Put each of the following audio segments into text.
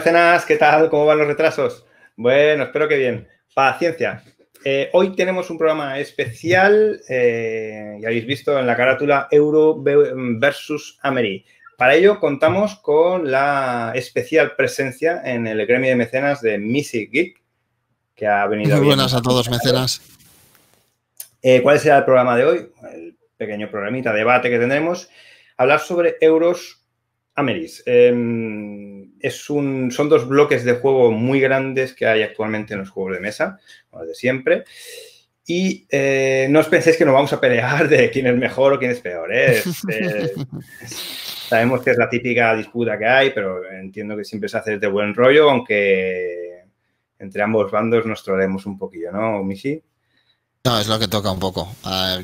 mecenas, ¿qué tal? ¿Cómo van los retrasos? Bueno, espero que bien. Paciencia. Eh, hoy tenemos un programa especial, eh, ya habéis visto en la carátula Euro versus Ameri. Para ello contamos con la especial presencia en el gremio de mecenas de Missy Geek, que ha venido. Muy buenas a todos, mecenas. Eh, ¿Cuál será el programa de hoy? El pequeño programita, debate que tendremos. Hablar sobre euros Ameris. Em, es un, son dos bloques de juego muy grandes que hay actualmente en los juegos de mesa, como de siempre. Y eh, no os penséis que nos vamos a pelear de quién es mejor o quién es peor. ¿eh? Eh, sabemos que es la típica disputa que hay, pero entiendo que siempre se hace de buen rollo, aunque entre ambos bandos nos trolemos un poquillo, ¿no, Michi? No, es lo que toca un poco,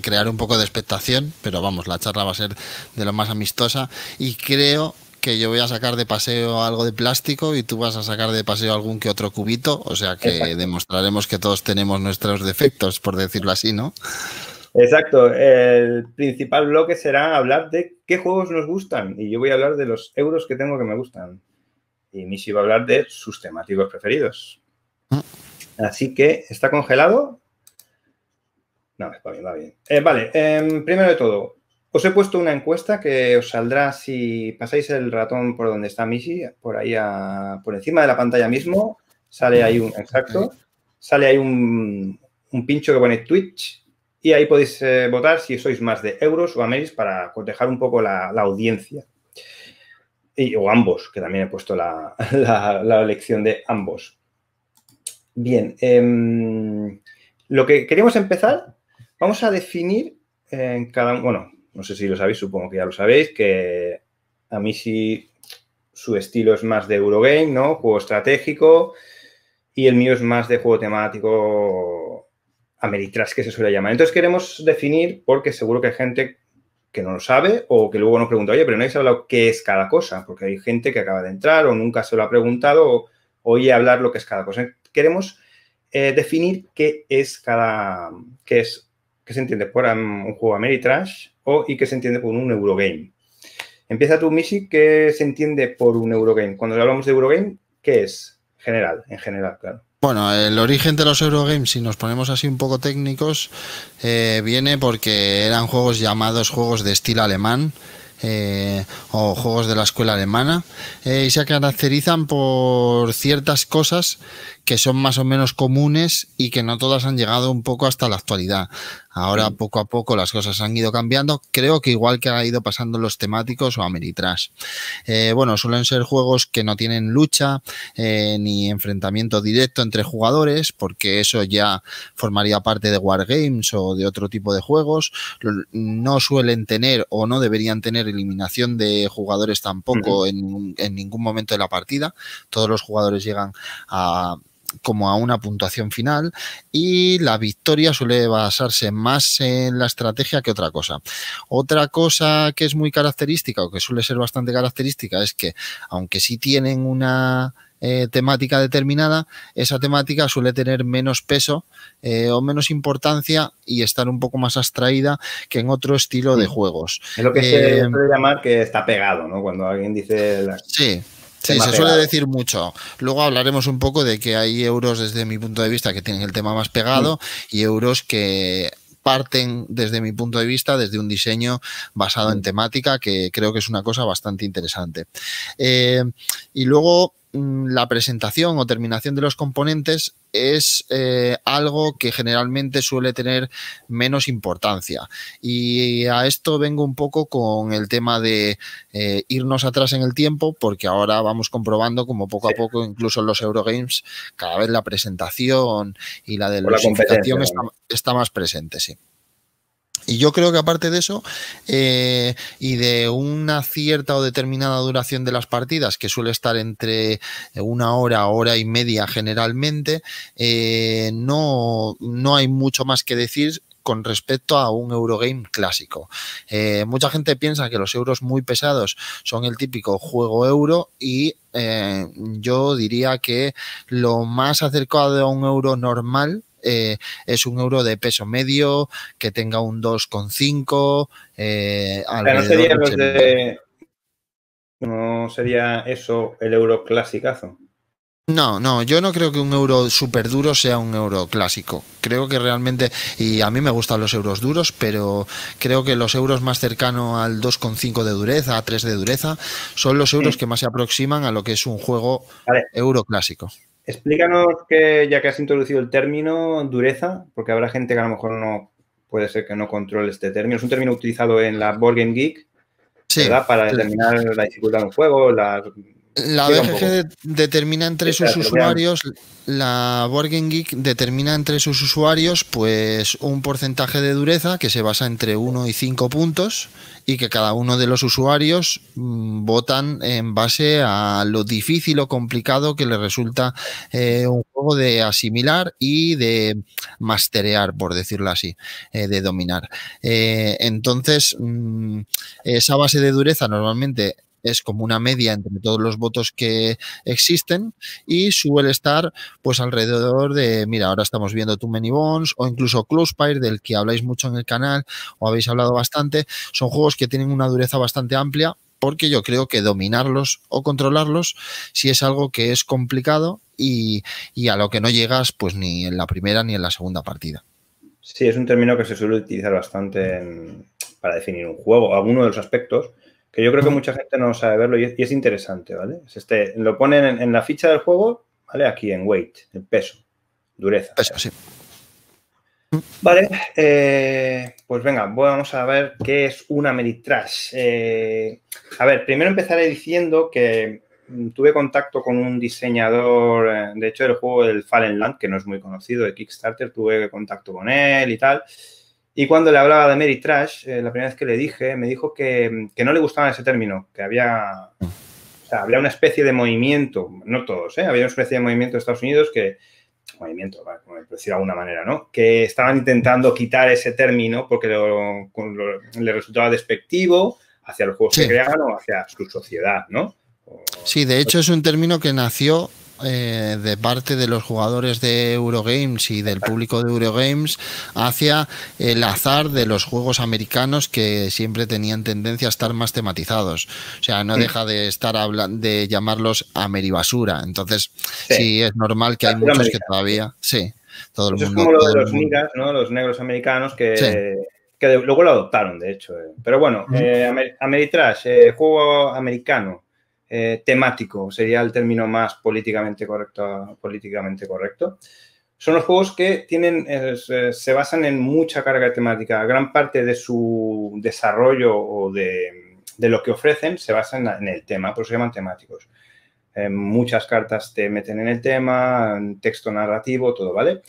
crear un poco de expectación, pero vamos, la charla va a ser de lo más amistosa y creo que yo voy a sacar de paseo algo de plástico y tú vas a sacar de paseo algún que otro cubito, o sea que demostraremos que todos tenemos nuestros defectos, por decirlo así, ¿no? Exacto, el principal bloque será hablar de qué juegos nos gustan y yo voy a hablar de los euros que tengo que me gustan y Missy va a hablar de sus temáticos preferidos. Ah. Así que, ¿está congelado? No, está bien, va bien. Eh, vale, em, primero de todo, os he puesto una encuesta que os saldrá si pasáis el ratón por donde está Missy, por ahí por encima de la pantalla mismo, sale ahí un, exacto, sale ahí un, pincho que pone Twitch y ahí podéis eh, votar si sois más de euros o améis para cotejar un poco la, audiencia. Y, o ambos, que también he puesto la, elección de ambos. Bien, em, lo que queríamos empezar, vamos a definir en eh, cada, bueno, no sé si lo sabéis, supongo que ya lo sabéis, que a mí sí su estilo es más de Eurogame, ¿no? Juego estratégico y el mío es más de juego temático Ameritrash, que se suele llamar. Entonces queremos definir, porque seguro que hay gente que no lo sabe o que luego nos pregunta, oye, pero no habéis hablado qué es cada cosa, porque hay gente que acaba de entrar o nunca se lo ha preguntado o oye hablar lo que es cada cosa. Queremos eh, definir qué es cada, qué es, qué se entiende por um, un juego Ameritrash o y que se entiende por un Eurogame. Empieza tú, mishi ¿qué se entiende por un Eurogame? Cuando hablamos de Eurogame, ¿qué es? General, en general, claro. Bueno, el origen de los Eurogames, si nos ponemos así un poco técnicos, eh, viene porque eran juegos llamados juegos de estilo alemán. Eh, o juegos de la escuela alemana eh, y se caracterizan por ciertas cosas que son más o menos comunes y que no todas han llegado un poco hasta la actualidad. Ahora, mm. poco a poco, las cosas han ido cambiando. Creo que igual que ha ido pasando los temáticos o Ameritrash. Eh, bueno, suelen ser juegos que no tienen lucha eh, ni enfrentamiento directo entre jugadores, porque eso ya formaría parte de Wargames o de otro tipo de juegos. No suelen tener o no deberían tener eliminación de jugadores tampoco en ningún momento de la partida. Todos los jugadores llegan a como a una puntuación final y la victoria suele basarse más en la estrategia que otra cosa. Otra cosa que es muy característica o que suele ser bastante característica es que aunque sí tienen una eh, temática determinada, esa temática suele tener menos peso eh, o menos importancia y estar un poco más abstraída que en otro estilo de mm. juegos. Es lo que se puede eh, llamar que está pegado, ¿no? Cuando alguien dice... La... Sí, Sí, se suele decir mucho. Luego hablaremos un poco de que hay euros desde mi punto de vista que tienen el tema más pegado mm. y euros que parten desde mi punto de vista desde un diseño basado en mm. temática que creo que es una cosa bastante interesante. Eh, y luego Mm, la presentación o terminación de los componentes es eh, algo que generalmente suele tener menos importancia. Y a esto vengo un poco con el tema de eh, irnos atrás en el tiempo, porque ahora vamos comprobando como poco a poco, incluso en los Eurogames, cada vez la presentación y la de la está, está más presente, sí. Y yo creo que aparte de eso eh, y de una cierta o determinada duración de las partidas, que suele estar entre una hora, hora y media generalmente, eh, no, hay mucho más que decir con respecto a un Eurogame clásico. Eh, mucha gente piensa que los euros muy pesados son el típico juego euro y yo diría que lo más acercado a un euro normal eh, es un euro de peso medio, que tenga un 2,5. Eh, no sería No eso el euro clasicazo. No, no, yo no creo que un euro súper duro sea un euro clásico. Creo que realmente, y a mí me gustan los euros duros, pero creo que los euros más cercanos al 2,5 de dureza, a 3 de dureza, son los euros que más se aproximan a lo que es un juego euro clásico. Explícanos que, ya que has introducido el término dureza, porque habrá gente que a lo mejor no puede ser que no controle este término. Es un término utilizado en la Board Game Geek, ¿verdad? Para determinar la dificultad de un juego, la BGG determina entre sus usuarios, la Borgen Geek determina entre sus usuarios pues un porcentaje de dureza que se basa entre 1 y 5 puntos y que cada uno de los usuarios mm, votan en base a lo difícil o complicado que le resulta eh, un juego de asimilar y de masterear, por decirlo así, eh, de dominar. Eh, entonces, mm, esa base de dureza normalmente es como una media entre todos los votos que existen y suele estar pues alrededor de, mira, ahora estamos viendo Too Many Bones o incluso Closepire, del que habláis mucho en el canal o habéis hablado bastante, son juegos que tienen una dureza bastante amplia porque yo creo que dominarlos o controlarlos si es algo que es complicado y, a lo que no llegas pues ni en la primera ni en la segunda partida. Sí, es un término que se suele utilizar bastante para definir un juego, alguno de los aspectos, que yo creo que mucha gente no sabe verlo y es, interesante, ¿vale? este, lo ponen en, la ficha del juego, ¿vale? Aquí en weight, el peso, dureza. Vale, eh, pues venga, vamos a ver qué es una Meritrash. Eh, a ver, primero empezaré diciendo que mm, tuve contacto con un diseñador, eh, de hecho, del juego del Fallen Land, que no es muy conocido, de Kickstarter, tuve contacto con él y tal. Y cuando le hablaba de Mary Trash, eh, la primera vez que le dije, me dijo que, no le gustaba ese término, que había, había una especie de movimiento, no todos, ¿eh? había una especie de movimiento de Estados Unidos que, movimiento, decir de alguna manera, ¿no? Que estaban intentando quitar ese término porque le resultaba despectivo hacia los juegos que creaban o hacia su sociedad, ¿no? sí, de hecho es un término que nació eh, de parte de los jugadores de Eurogames y del público de Eurogames hacia el azar de los juegos americanos que siempre tenían tendencia a estar más tematizados. O sea, no deja de estar de llamarlos ameribasura. Entonces, sí. es normal que hay muchos que todavía. Sí, todo Es como lo de los ¿no? Los negros americanos que. que luego lo adoptaron, de hecho. Eh. Pero bueno, eh, Ameritrash, juego americano, eh, temático, sería el término más políticamente correcto. Políticamente correcto. Son los juegos que tienen, eh, se basan en mucha carga temática. Gran parte de su desarrollo o de, lo que ofrecen se basa en, el tema, por eso se llaman temáticos. Eh, muchas cartas te meten en el tema, texto narrativo, todo, ¿vale?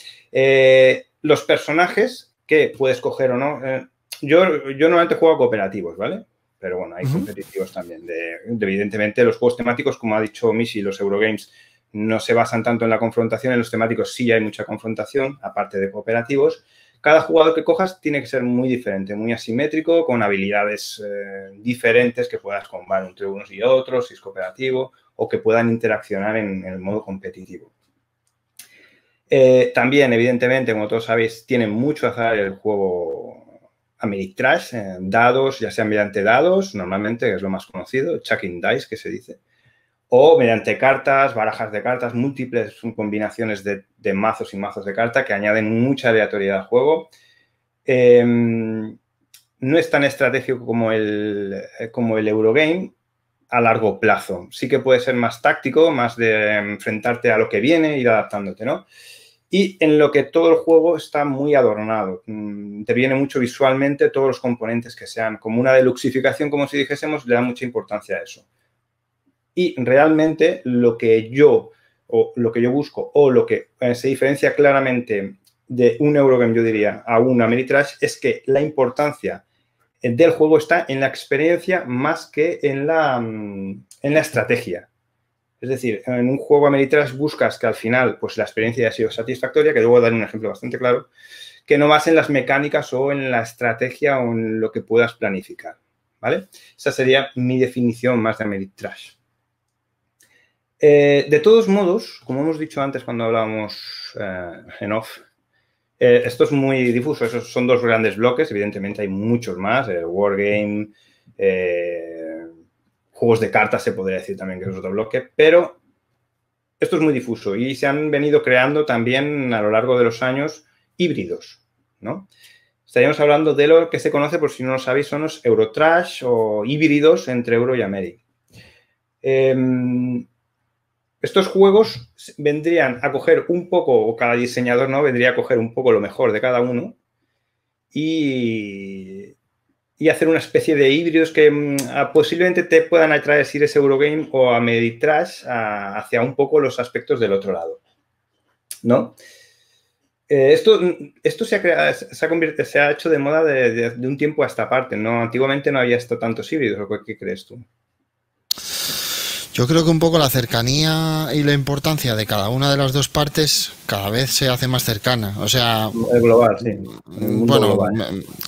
los personajes que puedes coger o no. yo, yo normalmente juego cooperativos, ¿vale? Pero bueno, hay competitivos también. De, evidentemente, los juegos temáticos, como ha dicho Missy, los Eurogames no se basan tanto en la confrontación, en los temáticos sí hay mucha confrontación, aparte de cooperativos. Cada jugador que cojas tiene que ser muy diferente, muy asimétrico, con habilidades eh, diferentes que puedas combinar entre unos y otros, si es cooperativo, o que puedan interaccionar en, el modo competitivo. Eh, también, evidentemente, como todos sabéis, tiene mucho hacer el juego mini dados, ya sea mediante dados, normalmente es lo más conocido, chucking dice que se dice, o mediante cartas, barajas de cartas, múltiples combinaciones de, mazos y mazos de carta que añaden mucha aleatoriedad al juego. Em, no es tan estratégico como el, eh, como el Eurogame a largo plazo. Sí que puede ser más táctico, más de enfrentarte a lo que viene, ir adaptándote, ¿no? y en lo que todo el juego está muy adornado. Mm, te viene mucho visualmente todos los componentes que sean, como una deluxificación, como si dijésemos, le da mucha importancia a eso. Y realmente lo que yo o lo que yo busco o lo que eh, se diferencia claramente de un Eurogame, yo diría, a un trash es que la importancia eh, del juego está en la experiencia más que en la, mm, en la estrategia. Es decir, en un juego Ameritrash buscas que al final pues la experiencia haya sido satisfactoria, que luego dar un ejemplo bastante claro, que no vas en las mecánicas o en la estrategia o en lo que puedas planificar. ¿Vale? Esa sería mi definición más de Ameritrash. Eh, de todos modos, como hemos dicho antes cuando hablábamos eh, en off, eh, esto es muy difuso. Esos son dos grandes bloques. Evidentemente hay muchos más. Wargame, Juegos de cartas se podría decir también que es otro bloque, pero esto es muy difuso y se han venido creando también a lo largo de los años híbridos, ¿no? Estaríamos hablando de lo que se conoce, por si no lo sabéis, son los Eurotrash o híbridos entre Euro y América. Em, estos juegos vendrían a coger un poco, o cada diseñador no vendría a coger un poco lo mejor de cada uno y y hacer una especie de híbridos que mm, ah, posiblemente te puedan atraer si eres Eurogame o a Meditrash hacia un poco los aspectos del otro lado. ¿No? Eh, esto mm, esto se, ha, se, ha se ha hecho de moda de, un tiempo a esta parte. ¿no? Antiguamente no había estado tantos híbridos. ¿Qué crees tú? Yo creo que un poco la cercanía y la importancia de cada una de las dos partes cada vez se hace más cercana. O sea. El global, sí. bueno,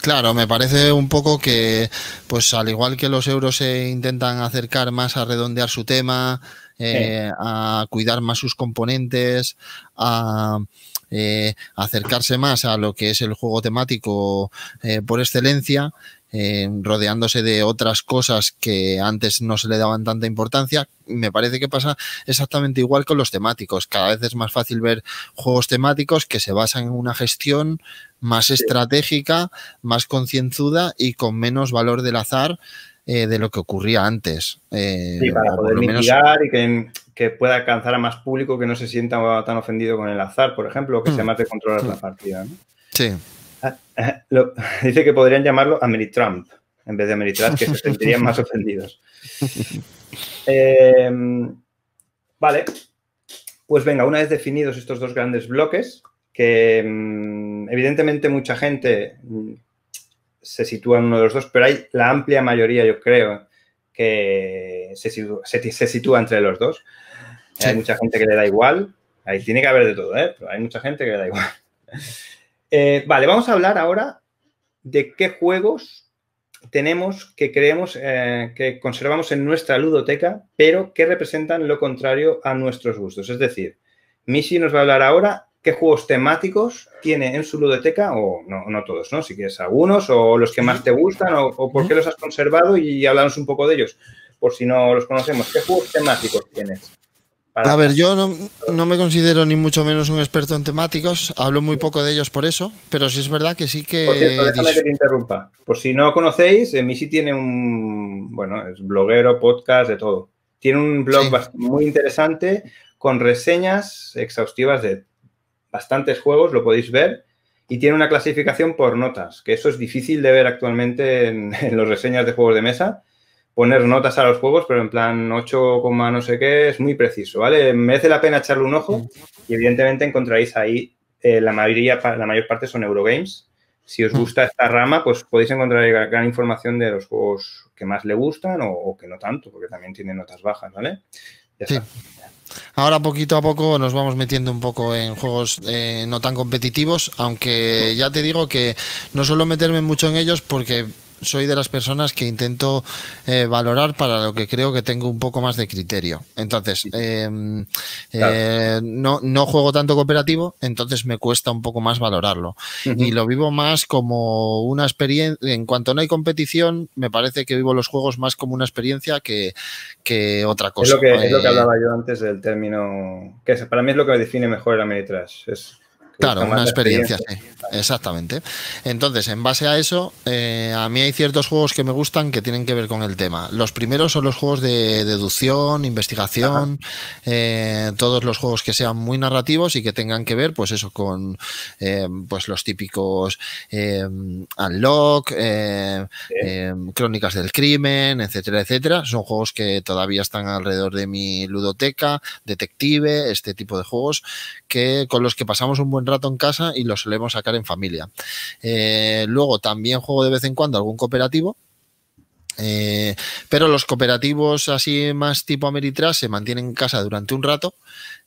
claro, me parece un poco que, pues al igual que los euros se intentan acercar más a redondear su tema, eh, a cuidar más sus componentes, a. Eh, acercarse más a lo que es el juego temático eh, por excelencia, eh, rodeándose de otras cosas que antes no se le daban tanta importancia. Me parece que pasa exactamente igual con los temáticos. Cada vez es más fácil ver juegos temáticos que se basan en una gestión más estratégica, más concienzuda y con menos valor del azar eh, de lo que ocurría antes. Eh, para poder mitigar y que, pueda alcanzar a más público que no se sienta tan ofendido con el azar, por ejemplo, que mm. se mate más de controlar la mm. partida. Sí. Ah, ah, dice que podrían llamarlo Ameritrump en vez de Ameritrump, que se sentirían más ofendidos. Em, vale, pues venga, una vez definidos estos dos grandes bloques, que em, evidentemente mucha gente mm, se sitúa en uno de los dos, pero hay la amplia mayoría, yo creo, que se sitúa, entre los dos. Hay mucha gente que le da igual, ahí tiene que haber de todo, ¿eh? pero hay mucha gente que le da igual. Eh, vale, vamos a hablar ahora de qué juegos tenemos que creemos eh, que conservamos en nuestra ludoteca, pero que representan lo contrario a nuestros gustos. Es decir, Missy nos va a hablar ahora qué juegos temáticos tiene en su ludoteca, o no, no todos, ¿no? Si quieres algunos, o los que más te gustan, o, o por qué los has conservado y hablamos un poco de ellos, por si no los conocemos. ¿Qué juegos temáticos tienes? A ver, yo no, me considero ni mucho menos un experto en temáticos, hablo muy poco de ellos por eso, pero sí es verdad que sí que... Por interrumpa. Por si no conocéis, eh, sí tiene un... bueno, es bloguero, podcast, de todo. Tiene un blog muy interesante con reseñas exhaustivas de bastantes juegos, lo podéis ver, y tiene una clasificación por notas, que eso es difícil de ver actualmente en las reseñas de juegos de mesa, poner notas a los juegos, pero en plan 8, no sé qué, es muy preciso, ¿vale? Merece la pena echarle un ojo y evidentemente encontraréis ahí eh, la mayoría, la mayor parte son Eurogames. Si os mm. gusta esta rama, pues podéis encontrar gran información de los juegos que más le gustan o, que no tanto, porque también tienen notas bajas, ¿vale? sí. Ahora poquito a poco nos vamos metiendo un poco en juegos eh, no tan competitivos, aunque ya te digo que no suelo meterme mucho en ellos porque soy de las personas que intento eh, valorar para lo que creo que tengo un poco más de criterio. Entonces, em, eh, no, no juego tanto cooperativo, entonces me cuesta un poco más valorarlo. Y lo vivo más como una experiencia, en cuanto no hay competición, me parece que vivo los juegos más como una experiencia que, otra cosa. Es lo que, eh, hablaba yo antes del término, que para mí es lo que me define mejor el Ameritrash. Es Claro, una experiencia, sí. Exactamente. Entonces, en base a eso, eh, a mí hay ciertos juegos que me gustan que tienen que ver con el tema. Los primeros son los juegos de deducción, investigación, eh, todos los juegos que sean muy narrativos y que tengan que ver, pues eso, con eh, pues los típicos Unlock, Crónicas del Crimen, etcétera, etcétera. Son juegos que todavía están alrededor de mi ludoteca, detective, este tipo de juegos que con los que pasamos un buen rato en casa y lo solemos sacar en familia. Eh, luego también juego de vez en cuando algún cooperativo, eh, pero los cooperativos así más tipo Ameritrash se mantienen en casa durante un rato.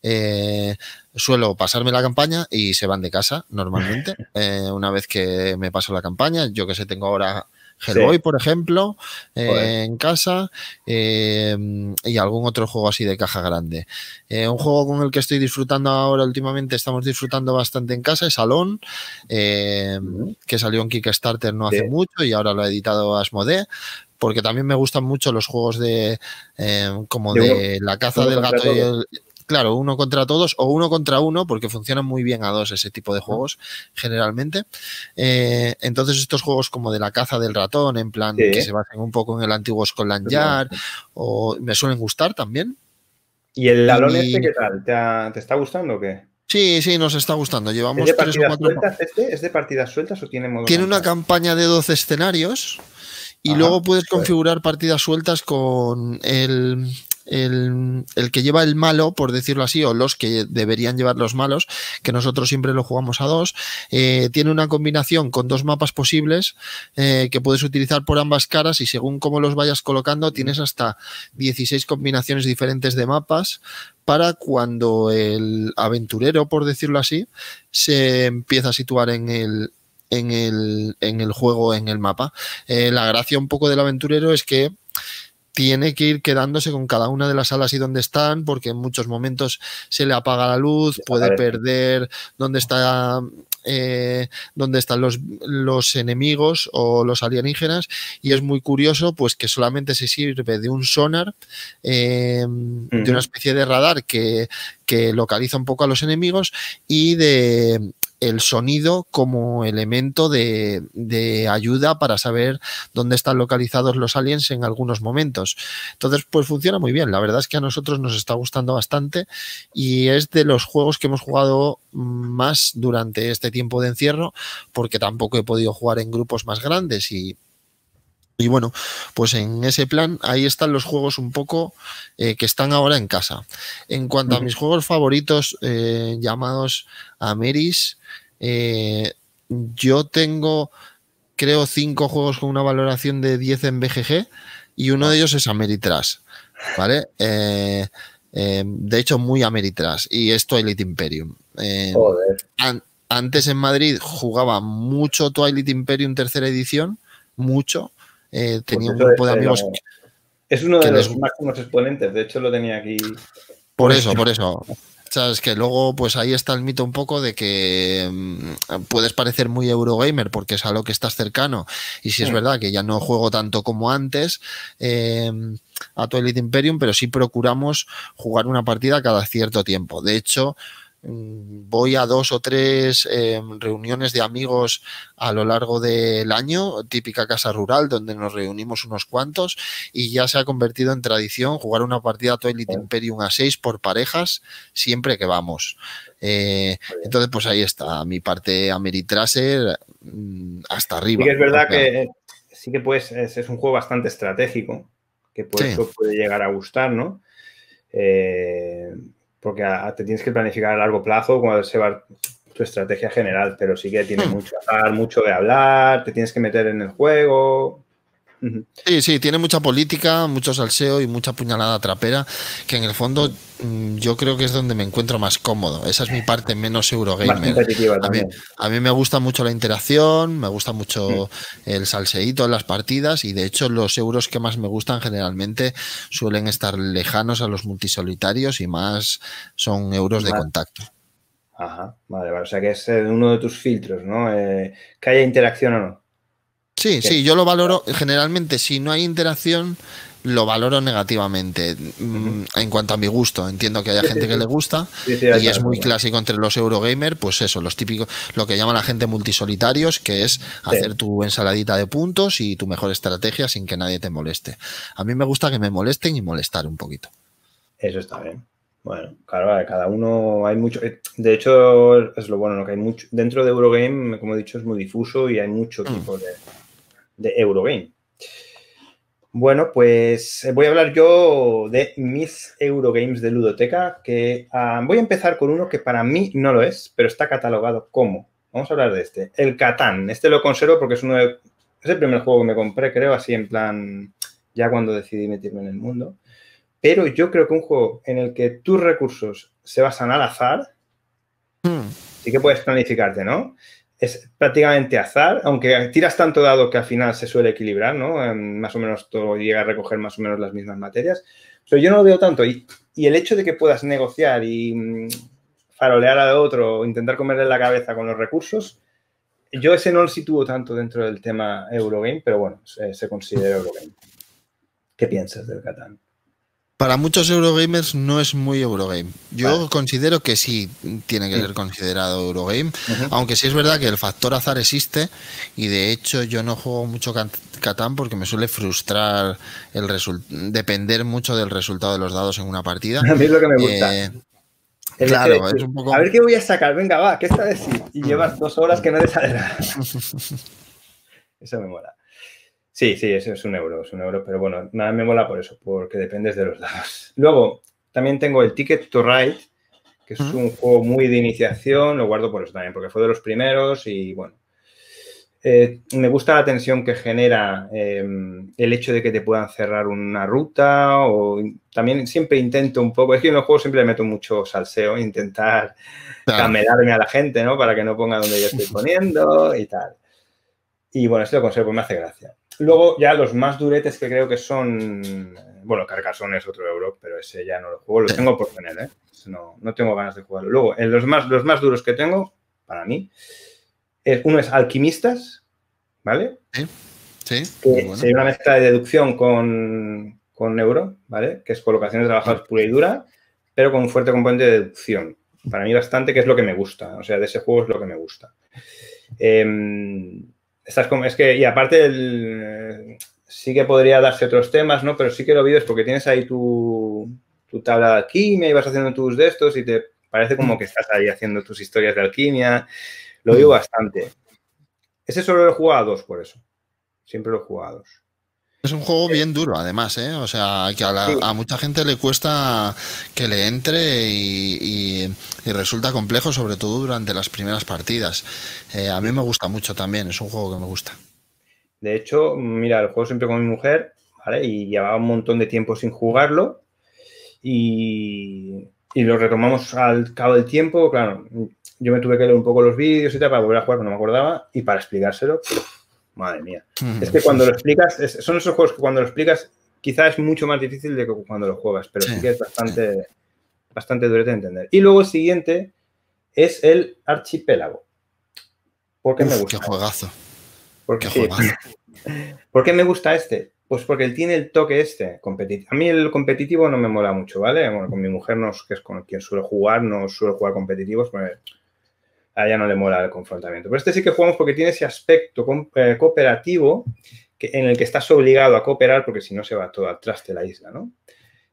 Eh, suelo pasarme la campaña y se van de casa normalmente. una vez que me paso la campaña, yo que sé, tengo ahora Heroi, por ejemplo, eh, en casa eh, y algún otro juego así de caja grande. Eh, un juego con el que estoy disfrutando ahora últimamente, estamos disfrutando bastante en casa, es Salón, que salió en Kickstarter no hace mucho y ahora lo ha editado Asmodee, porque también me gustan mucho los juegos de como de, de la caza del gato y el, claro, uno contra todos o uno contra uno, porque funcionan muy bien a dos ese tipo de juegos generalmente. Eh, entonces, estos juegos como de la caza del ratón, en plan que se basan un poco en el antiguo Scotland Yard, o me suelen gustar también. ¿Y el ladrón este qué tal? ¿Te, está gustando o qué? Sí, sí, nos está gustando. Llevamos ¿Es de tres o cuatro. Este? ¿Es de partidas sueltas o tiene Tiene una campaña de 12 escenarios. Y luego puedes configurar partidas sueltas con el, el, que lleva el malo, por decirlo así, o los que deberían llevar los malos, que nosotros siempre lo jugamos a dos, eh, tiene una combinación con dos mapas posibles eh, que puedes utilizar por ambas caras y según cómo los vayas colocando, tienes hasta 16 combinaciones diferentes de mapas para cuando el aventurero, por decirlo así, se empieza a situar en el, en el, juego, en el mapa. Eh, la gracia un poco del aventurero es que tiene que ir quedándose con cada una de las alas y donde están, porque en muchos momentos se le apaga la luz, puede perder dónde está eh, están los, enemigos o los alienígenas y es muy curioso pues que solamente se sirve de un sonar eh, de una especie de radar que, localiza un poco a los enemigos y de, el sonido como elemento de, ayuda para saber dónde están localizados los aliens en algunos momentos. Entonces, pues funciona muy bien. La verdad es que a nosotros nos está gustando bastante y es de los juegos que hemos jugado más durante este tiempo de encierro porque tampoco he podido jugar en grupos más grandes y y bueno, pues en ese plan ahí están los juegos un poco eh, que están ahora en casa. En cuanto a mis juegos favoritos eh, llamados Ameris, eh, yo tengo creo cinco juegos con una valoración de 10 en BGG y uno de ellos es Ameritras ¿vale? de hecho, muy Ameritras y es Twilight Imperium. antes en Madrid jugaba mucho Twilight Imperium tercera edición, mucho eh, pues tenía un grupo de amigos. Eh, es uno de los máximos exponentes, de hecho lo tenía aquí. Por eso, por eso. Sabes que luego, pues ahí está el mito un poco de que mm, puedes parecer muy Eurogamer porque es a lo que estás cercano. Y si es verdad que ya no juego tanto como antes em, a Twilight Imperium, pero sí procuramos jugar una partida cada cierto tiempo. De hecho, voy a dos o tres eh, reuniones de amigos a lo largo del año, típica casa rural donde nos reunimos unos cuantos y ya se ha convertido en tradición jugar una partida Toilet Imperium a seis por parejas siempre que vamos. Eh, entonces, pues ahí está mi parte Ameritraser mm, hasta arriba. es verdad que sí que pues es, un juego bastante estratégico, que por eso puede llegar a gustar, ¿no? Eh, porque te tienes que planificar a largo plazo cuando se va tu estrategia general, pero sí que tiene hmm. mucho hablar, mucho de hablar, te tienes que meter en el juego, Sí, sí, tiene mucha política, mucho salseo y mucha puñalada trapera, que en el fondo mm, yo creo que es donde me encuentro más cómodo. Esa es mi parte menos Eurogamer. a, mí, me gusta mucho la interacción, me gusta mucho mm. el salseíto en las partidas y de hecho los euros que más me gustan generalmente suelen estar lejanos a los multisolitarios y más son euros de contacto. Ajá, vale, vale. O sea que es eh, uno de tus filtros, ¿no? Eh, que haya interacción o no. Sí, sí, yo lo valoro generalmente, si no hay interacción, lo valoro negativamente mm, en cuanto a mi gusto. Entiendo que haya gente que le gusta y es muy clásico entre los Eurogamer, pues eso, los típicos, lo que llama la gente multisolitarios, que es hacer tu ensaladita de puntos y tu mejor estrategia sin que nadie te moleste. A mí me gusta que me molesten y molestar un poquito. Eso está bien. Bueno, claro, cada uno hay mucho. Eh, de hecho, es lo bueno, lo que hay mucho. Dentro de Eurogame, como he dicho, es muy difuso y hay mucho mm. tipo de de Eurogame. Bueno, pues eh, voy a hablar yo de mis Eurogames de Ludoteca, que ah, voy a empezar con uno que para mí no lo es, pero está catalogado como. Vamos a hablar de este, el Catán. Este lo conservo porque es uno es el primer juego que me compré, creo, así en plan, ya cuando decidí meterme en el mundo. Pero yo creo que un juego en el que tus recursos se basan al azar, hmm. sí que puedes planificarte, ¿no? es prácticamente azar, aunque tiras tanto dado que al final se suele equilibrar, ¿no? Em, más o menos todo llega a recoger más o menos las mismas materias. Pero yo no lo veo tanto. Y, el hecho de que puedas negociar y mm, farolear al otro o intentar comerle la cabeza con los recursos, yo ese no lo sitúo tanto dentro del tema Eurogame, pero bueno, se, se considera Eurogame. ¿Qué piensas del Catán? Para muchos Eurogamers no es muy Eurogame. Yo considero que sí tiene que ser considerado Eurogame, aunque sí es verdad que el factor azar existe y de hecho yo no juego mucho Catán porque me suele frustrar el depender mucho del resultado de los dados en una partida. A mí es lo que me gusta. Eh, a ver qué voy a sacar, venga, va, ¿qué está de Y llevas dos horas que no te Eso me mola. Sí, sí, es un euro, es un euro, pero bueno, nada me mola por eso, porque dependes de los dados. Luego, también tengo el Ticket to Ride, que es un juego muy de iniciación, lo guardo por eso también, porque fue de los primeros y bueno. Eh, me gusta la tensión que genera em, el hecho de que te puedan cerrar una ruta o también siempre intento un poco, es que en los juegos siempre le meto mucho salseo, intentar camelarme a la gente, ¿no? Para que no ponga donde yo estoy poniendo y tal. Y bueno, esto lo conservo, me hace gracia. Luego ya los más duretes que creo que son... Eh, bueno, Carcassonne es otro euro, pero ese ya no lo juego. Lo tengo por tener, ¿eh? No, tengo ganas de jugarlo. Luego, los, más, los más duros que tengo, para mí, es, uno es Alquimistas, ¿vale? Sí, sí. Que una mezcla de deducción con, con euro, ¿vale? Que es colocaciones de pura y dura, pero con un fuerte componente de deducción. Para mí bastante, que es lo que me gusta. O sea, de ese juego es lo que me gusta. Eh, es que, y aparte, sí que podría darse otros temas, ¿no? Pero sí que lo es porque tienes ahí tu, tu tabla de alquimia y vas haciendo tus de estos y te parece como que estás ahí haciendo tus historias de alquimia. Lo digo bastante. Ese solo lo he jugado a dos, por eso. Siempre lo he jugado a es un juego bien duro, además, ¿eh? O sea, que a, mucha gente le cuesta que le entre y, resulta complejo, sobre todo durante las primeras partidas. Eh, a mí me gusta mucho también, es un juego que me gusta. De hecho, mira, el juego siempre con mi mujer, ¿vale? Y llevaba un montón de tiempo sin jugarlo. Y, lo retomamos al cabo del tiempo, claro. Yo me tuve que leer un poco los vídeos y tal para volver a jugar, no me acordaba, y para explicárselo. Madre mía. Mm. Es que cuando lo explicas, son esos juegos que cuando lo explicas, quizás es mucho más difícil de que cuando lo juegas, pero sí, que es bastante, bastante duro de entender. Y luego el siguiente es el archipiélago. Porque me gusta. Qué este? juegazo. Porque, ¿Por qué me gusta este? Pues porque él tiene el toque este competitivo. A mí el competitivo no me mola mucho, ¿vale? Bueno, con mi mujer, no, que es con quien suelo jugar, no suelo jugar competitivos, pues a ella no le mola el confrontamiento. Pero este sí que jugamos porque tiene ese aspecto eh, cooperativo que, en el que estás obligado a cooperar porque si no se va todo al traste la isla, ¿no?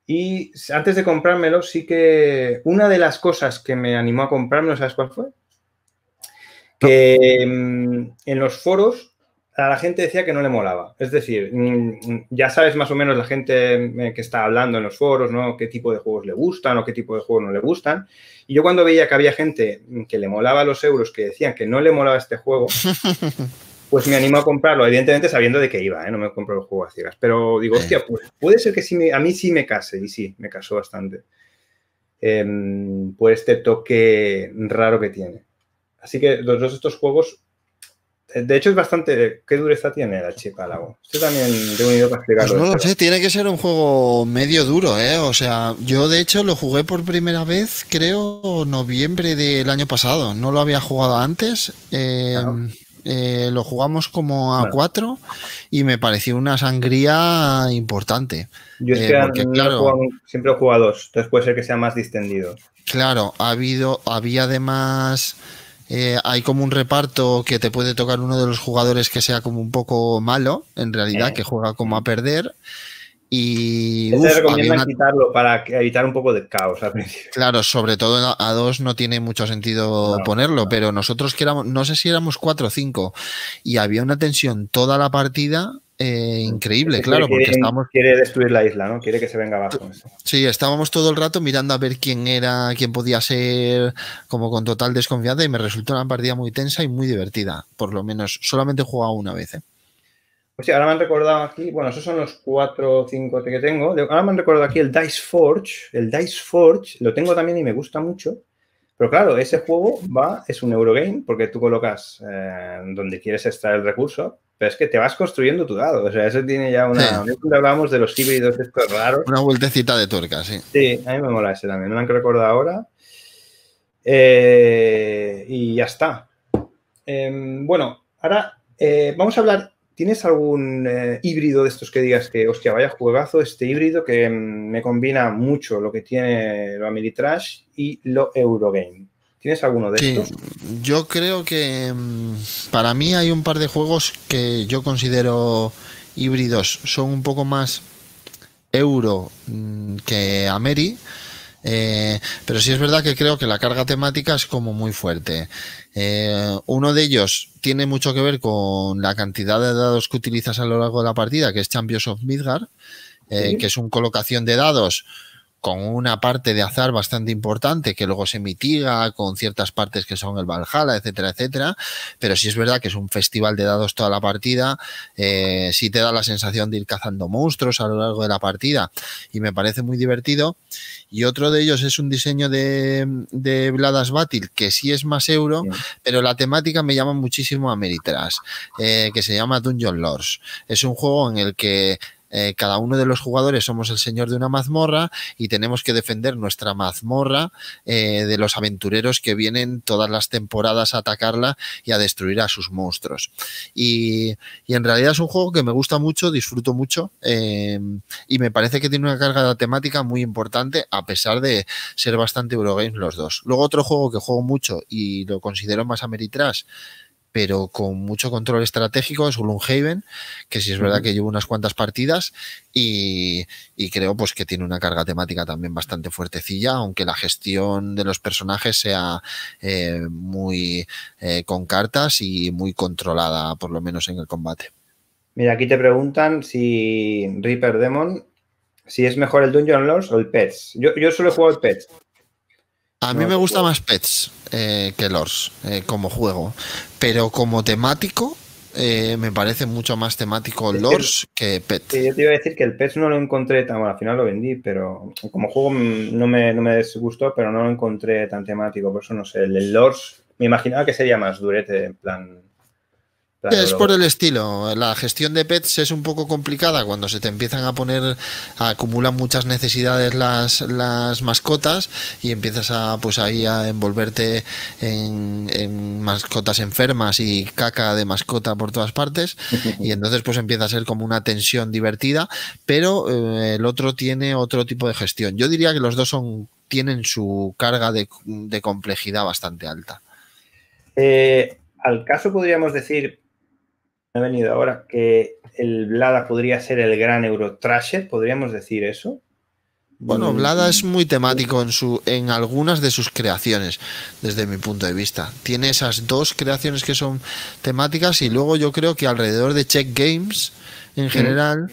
Y antes de comprármelo, sí que una de las cosas que me animó a comprármelo, ¿sabes cuál fue? Que mm, en los foros la gente decía que no le molaba. Es decir, mm, mm, ya sabes más o menos la gente eh, que está hablando en los foros, ¿no? Qué tipo de juegos le gustan o qué tipo de juegos no le gustan. Y yo cuando veía que había gente mm, que le molaba los euros, que decían que no le molaba este juego, pues me animo a comprarlo, evidentemente sabiendo de qué iba, ¿eh? no me compro el juego a ciegas. Pero digo, hostia, pues puede ser que sí me, a mí sí me case, y sí, me casó bastante. Em, por este toque raro que tiene. Así que los dos estos juegos de hecho, es bastante. ¿Qué dureza tiene el archipiélago? Yo también tengo para explicarlo. Pues no lo sé, tiene que ser un juego medio duro, ¿eh? O sea, yo de hecho lo jugué por primera vez, creo, noviembre del año pasado. No lo había jugado antes. Eh, eh, lo jugamos como a cuatro y me pareció una sangría importante. Yo es eh, que siempre he jugado a dos, entonces puede ser que sea más distendido. Claro, ha habido, había además. Eh, hay como un reparto que te puede tocar uno de los jugadores que sea como un poco malo, en realidad, que juega como a perder. Y. Uf, quitarlo para evitar un poco de caos al principio. Claro, sobre todo a dos no tiene mucho sentido ponerlo, pero nosotros que no sé si éramos cuatro o cinco, y había una tensión toda la partida eh, increíble, claro, porque estábamos... Quiere destruir la isla, ¿no? Quiere que se venga abajo. Sí, estábamos todo el rato mirando a ver quién era, quién podía ser, como con total desconfianza, y me resultó una partida muy tensa y muy divertida, por lo menos. Solamente he jugado una vez, ¿eh? Pues sí, ahora me han recordado aquí, bueno, esos son los cuatro o cinco que tengo. Ahora me han recordado aquí el Dice Forge. El Dice Forge lo tengo también y me gusta mucho. Pero claro, ese juego va, es un Eurogame, porque tú colocas eh, donde quieres estar el recurso, pero es que te vas construyendo tu dado. O sea, eso tiene ya una. Hablábamos de los híbridos estos raros. Una vueltecita de tuerca, sí. Sí, a mí me mola ese también. No me han recordado ahora. Eh, y ya está. Em, bueno, ahora eh, vamos a hablar ¿Tienes algún eh, híbrido de estos que digas que, hostia, vaya juegazo este híbrido que mm, me combina mucho lo que tiene lo Trash y lo Eurogame? ¿Tienes alguno de sí, estos? Yo creo que mm, para mí hay un par de juegos que yo considero híbridos. Son un poco más euro mm, que Ameri eh, pero sí es verdad que creo que la carga temática es como muy fuerte. Eh, uno de ellos tiene mucho que ver con la cantidad de dados que utilizas a lo largo de la partida, que es Champions of Midgard, eh, que es un colocación de dados con una parte de azar bastante importante que luego se mitiga con ciertas partes que son el Valhalla, etcétera, etcétera. Pero sí es verdad que es un festival de dados toda la partida. Eh, sí te da la sensación de ir cazando monstruos a lo largo de la partida y me parece muy divertido. Y otro de ellos es un diseño de, de Batil que sí es más euro, pero la temática me llama muchísimo a Meritras, eh, que se llama Dungeon Lords. Es un juego en el que eh, cada uno de los jugadores somos el señor de una mazmorra y tenemos que defender nuestra mazmorra eh, de los aventureros que vienen todas las temporadas a atacarla y a destruir a sus monstruos. Y, en realidad es un juego que me gusta mucho, disfruto mucho eh, y me parece que tiene una carga temática muy importante a pesar de ser bastante Eurogames los dos. Luego otro juego que juego mucho y lo considero más Ameritrash pero con mucho control estratégico es un haven que sí es verdad que llevo unas cuantas partidas y, creo pues que tiene una carga temática también bastante fuertecilla, aunque la gestión de los personajes sea eh, muy eh, con cartas y muy controlada, por lo menos en el combate. Mira, aquí te preguntan si Reaper Demon, si es mejor el Dungeon Lords o el Pets. Yo, yo solo juego el Pets. A mí me gusta más Pets eh, que Lords eh, como juego, pero como temático eh, me parece mucho más temático Lords que Pets. yo te iba a decir que el Pets no lo encontré tan bueno, al final lo vendí, pero como juego mm, no me, no me pero no lo encontré tan temático, por eso no sé. El Lords me imaginaba que sería más durete, en plan es por el estilo. La gestión de pets es un poco complicada cuando se te empiezan a poner, acumulan muchas necesidades las, las mascotas y empiezas a, pues ahí a envolverte en, mascotas enfermas y caca de mascota por todas partes. Y entonces, pues empieza a ser como una tensión divertida, pero eh, el otro tiene otro tipo de gestión. Yo diría que los dos son, tienen su carga de, complejidad bastante alta. Eh, al caso podríamos decir me ha venido ahora que el Blada podría ser el gran Eurotrasher, podríamos decir eso. Bueno, mm. Blada es muy temático en, su, en algunas de sus creaciones, desde mi punto de vista. Tiene esas dos creaciones que son temáticas y luego yo creo que alrededor de Check Games, en mm. general,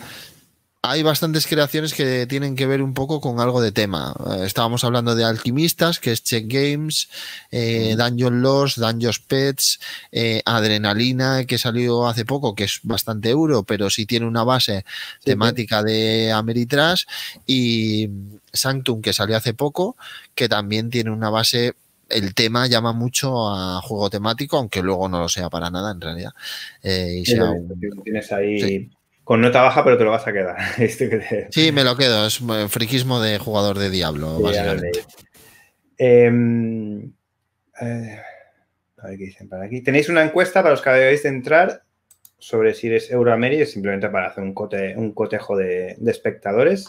hay bastantes creaciones que tienen que ver un poco con algo de tema. Eh, estábamos hablando de Alquimistas, que es Check Games, eh, Dungeon Lost, Dungeons Pets, eh, Adrenalina, que salió hace poco, que es bastante euro, pero sí tiene una base temática de Ameritrash, y Sanctum, que salió hace poco, que también tiene una base el tema llama mucho a juego temático, aunque luego no lo sea para nada en realidad. Eh, tienes ahí con nota baja, pero te lo vas a quedar. sí, me lo quedo. Es friquismo de jugador de Diablo, básicamente. Em, eh, aquí. Tenéis una encuesta para los que habéis de entrar sobre si eres Euroamérica simplemente para hacer un, cotejo de, espectadores.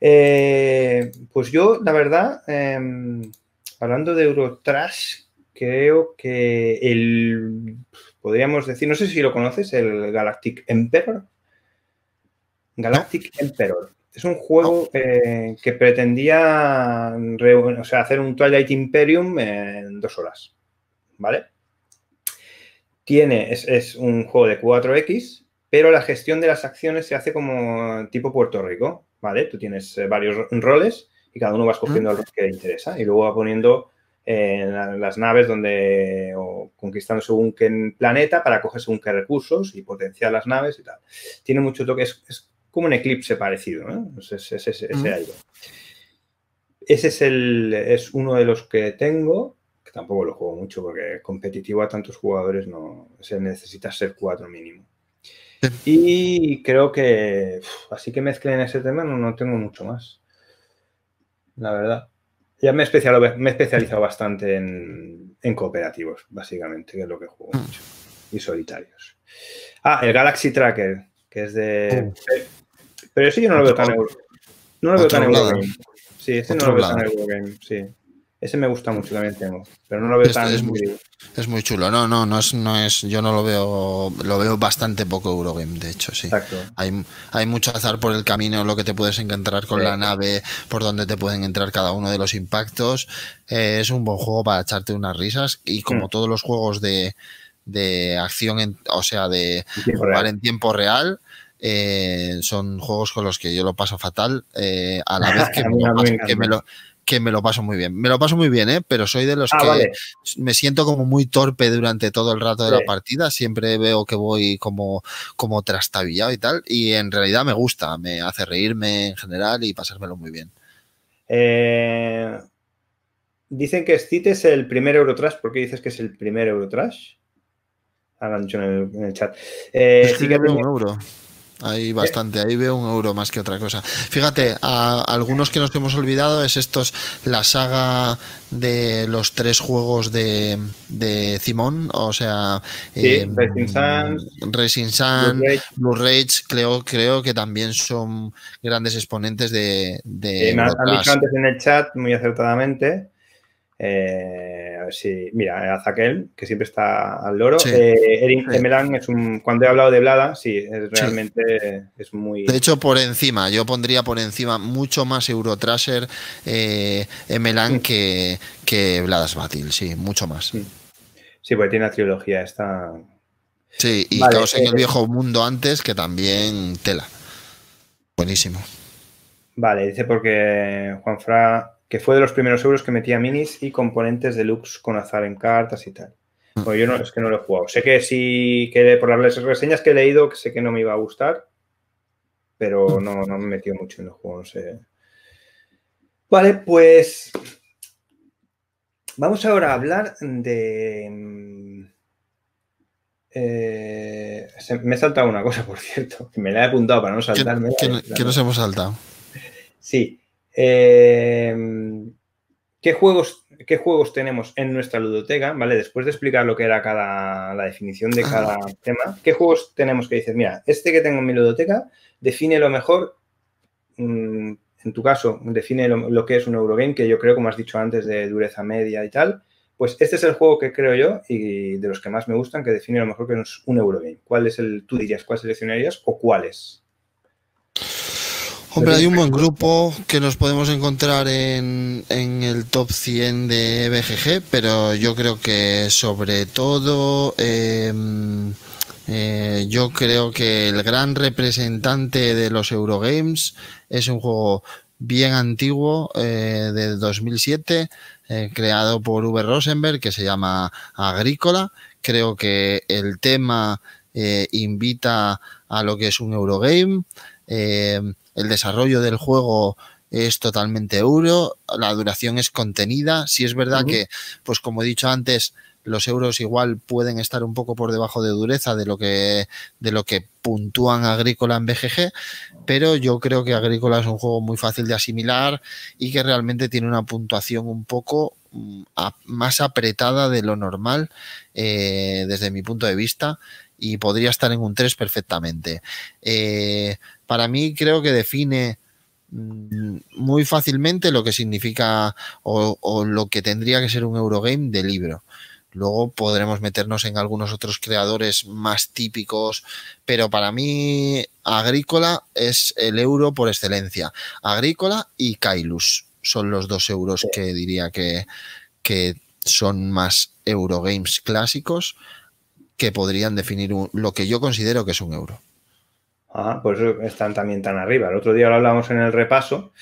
Eh, pues yo, la verdad, em, hablando de Eurotrash, creo que el, podríamos decir, no sé si lo conoces, el Galactic Emperor. Galactic ah. Emperor. Es un juego ah. eh, que pretendía hacer un Twilight Imperium en dos horas. ¿Vale? Tiene, es, un juego de 4X, pero la gestión de las acciones se hace como tipo Puerto Rico. ¿Vale? Tú tienes eh, varios roles y cada uno va escogiendo ah. el rol que le interesa y luego va poniendo eh, las naves donde o conquistando según qué planeta para coger según qué recursos y potenciar las naves y tal. Tiene mucho toque, es como un eclipse parecido. ¿no? Ese, ese, ese, es, el, es uno de los que tengo, que tampoco lo juego mucho porque competitivo a tantos jugadores no se necesita ser cuatro mínimo. Y creo que así que en ese tema no, no, tengo mucho más. La verdad. Ya me he especializado, me especializado bastante en, en, cooperativos, básicamente, que es lo que juego mm. mucho. Y solitarios. Ah, el Galaxy Tracker, que es de pero ese yo no lo veo tan Euro. No lo veo tan Eurogame. Sí, ese no lo veo tan Eurogame, sí. Ese me gusta mucho también tengo, pero no lo veo tan es muy, es muy, chulo. No, no, no es, no es, yo no lo veo, lo veo bastante poco Eurogame, de hecho, sí. Exacto. Hay, hay mucho azar por el camino, lo que te puedes encontrar con la nave, por donde te pueden entrar cada uno de los impactos. Eh, es un buen juego para echarte unas risas y como mm. todos los juegos de, acción, o sea, de jugar en tiempo real, eh, son juegos con los que yo lo paso fatal, eh, a la vez que, me lo paso, que, me lo, paso muy bien. Me lo paso muy bien, ¿eh? pero soy de los ah, que me siento como muy torpe durante todo el rato de la partida. Siempre veo que voy como, como trastabillado y tal. Y en realidad me gusta, me hace reírme en general y pasármelo muy bien. dicen que Steve es el primer Eurotrash. ¿Por qué dices que es el primer Eurotrash? Hagan dicho en el, chat. Eh, es euro. Hay eh. bastante, ahí veo un euro más que otra cosa. Fíjate, a algunos que nos hemos olvidado es estos, la saga de los tres juegos de, de Simón, o sea, eh, Racing Blue, Rage. creo, que también son grandes exponentes de... han dicho antes en el chat, muy acertadamente, eh, a ver Mira, eh, Azaquel, que siempre está al loro. Eh, Erin Melán es un. Cuando he hablado de Blada, sí, es realmente es muy. De hecho, por encima, yo pondría por encima mucho más Eurotrasher eh, Emelan mm. que, que Bladas sí, mucho más. Mm. Sí, porque tiene la trilogía esta. Sí, y Caos en el Viejo Mundo antes, que también tela. Buenísimo. Vale, dice porque Juanfra que fue de los primeros euros que metía minis y componentes de lux con azar en cartas y tal. Mm. Bueno, yo no, es que no lo he jugado. Sé que sí, que por las reseñas que he leído, sé que no me iba a gustar, pero mm. no, no me metió mucho en los juegos. no eh. Vale, pues vamos ahora a hablar de... Mm, eh, me he saltado una cosa, por cierto, me la he apuntado para no saltarme. Que, que nos hemos saltado. Sí, Em, ¿qué, juegos, ¿Qué juegos tenemos en nuestra ludoteca? ¿Vale? Después de explicar lo que era cada, la definición de ah. cada tema, ¿qué juegos tenemos que dices, mira, este que tengo en mi ludoteca define lo mejor, mm, en tu caso, define lo, que es un Eurogame, que yo creo, como has dicho antes, de dureza media y tal. Pues este es el juego que creo yo y de los que más me gustan, que define lo mejor que es un Eurogame. ¿Cuál es el, tú dirías, cuál seleccionarías o cuáles? Hombre, hay un buen grupo que nos podemos encontrar en, el top 100 de BGG, pero yo creo que sobre todo... Em, eh, yo creo que el gran representante de los Eurogames es un juego bien antiguo eh, de 2007, eh, creado por Uber Rosenberg, que se llama Agrícola. Creo que el tema invita a lo que es un Eurogame el desarrollo del juego es totalmente euro, la duración es contenida, si es verdad que, pues como he dicho antes, los euros igual pueden estar un poco por debajo de dureza de lo que, de lo que puntúan Agrícola en BGG, pero yo creo que Agrícola es un juego muy fácil de asimilar y que realmente tiene una puntuación un poco mm, más apretada de lo normal eh, desde mi punto de vista y podría estar en un 3 perfectamente. Eh, para mí creo que define mm, muy fácilmente lo que significa o, lo que tendría que ser un Eurogame de libro. Luego podremos meternos en algunos otros creadores más típicos, pero para mí Agrícola es el euro por excelencia. Agrícola y Kailus son los dos euros que diría que, que son más Eurogames clásicos que podrían definir lo que yo considero que es un euro. Ah, por eso están también tan arriba. El otro día lo hablamos en el repaso,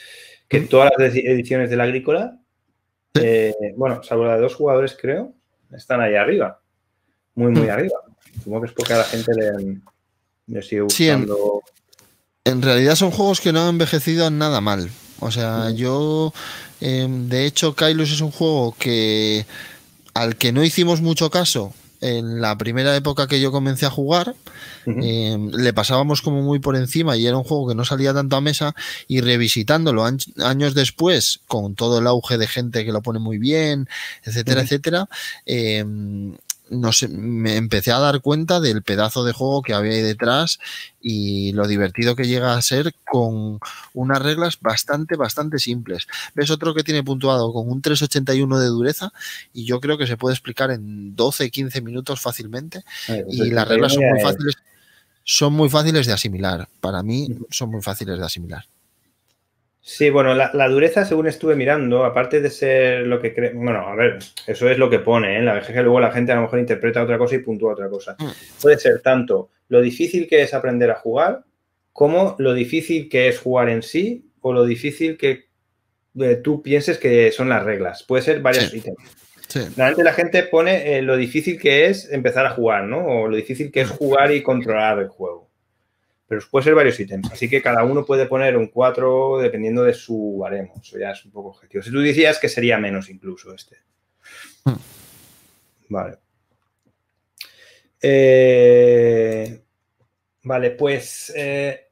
que todas las ediciones de la Agrícola, eh, bueno, salvo la de dos jugadores, creo, están ahí arriba. Muy, muy mm. arriba. Supongo que es porque a la gente le, le sigue gustando. en, realidad son juegos que no han envejecido nada mal. O sea, mm. yo. Em, de hecho, Kylos es un juego que. al que no hicimos mucho caso en la primera época que yo comencé a jugar, eh, le pasábamos como muy por encima y era un juego que no salía tanto a mesa y revisitándolo años después, con todo el auge de gente que lo pone muy bien, etcétera, etcétera, eh, no me empecé a dar cuenta del pedazo de juego que había ahí detrás y lo divertido que llega a ser con unas reglas bastante, bastante simples. Ves otro que tiene puntuado con un 381 de dureza y yo creo que se puede explicar en 12, 15 minutos fácilmente ah, y pues, las pues, reglas son muy fáciles. Son muy fáciles de asimilar. Para mí son muy fáciles de asimilar. Sí, bueno, la, dureza, según estuve mirando, aparte de ser lo que cree. Bueno, a ver, eso es lo que pone, ¿eh? La que luego la gente a lo mejor interpreta otra cosa y puntúa otra cosa. Mm. Puede ser tanto lo difícil que es aprender a jugar, como lo difícil que es jugar en sí, o lo difícil que eh, tú pienses que son las reglas. Puede ser varios ítems. Realmente la gente pone eh, lo difícil que es empezar a jugar, ¿no? O lo difícil que es jugar y controlar el juego pero puede ser varios ítems. Así que cada uno puede poner un 4 dependiendo de su haremos. Eso ya es un poco objetivo. Si tú decías que sería menos incluso este. Hmm. Vale. Eh, vale, pues eh,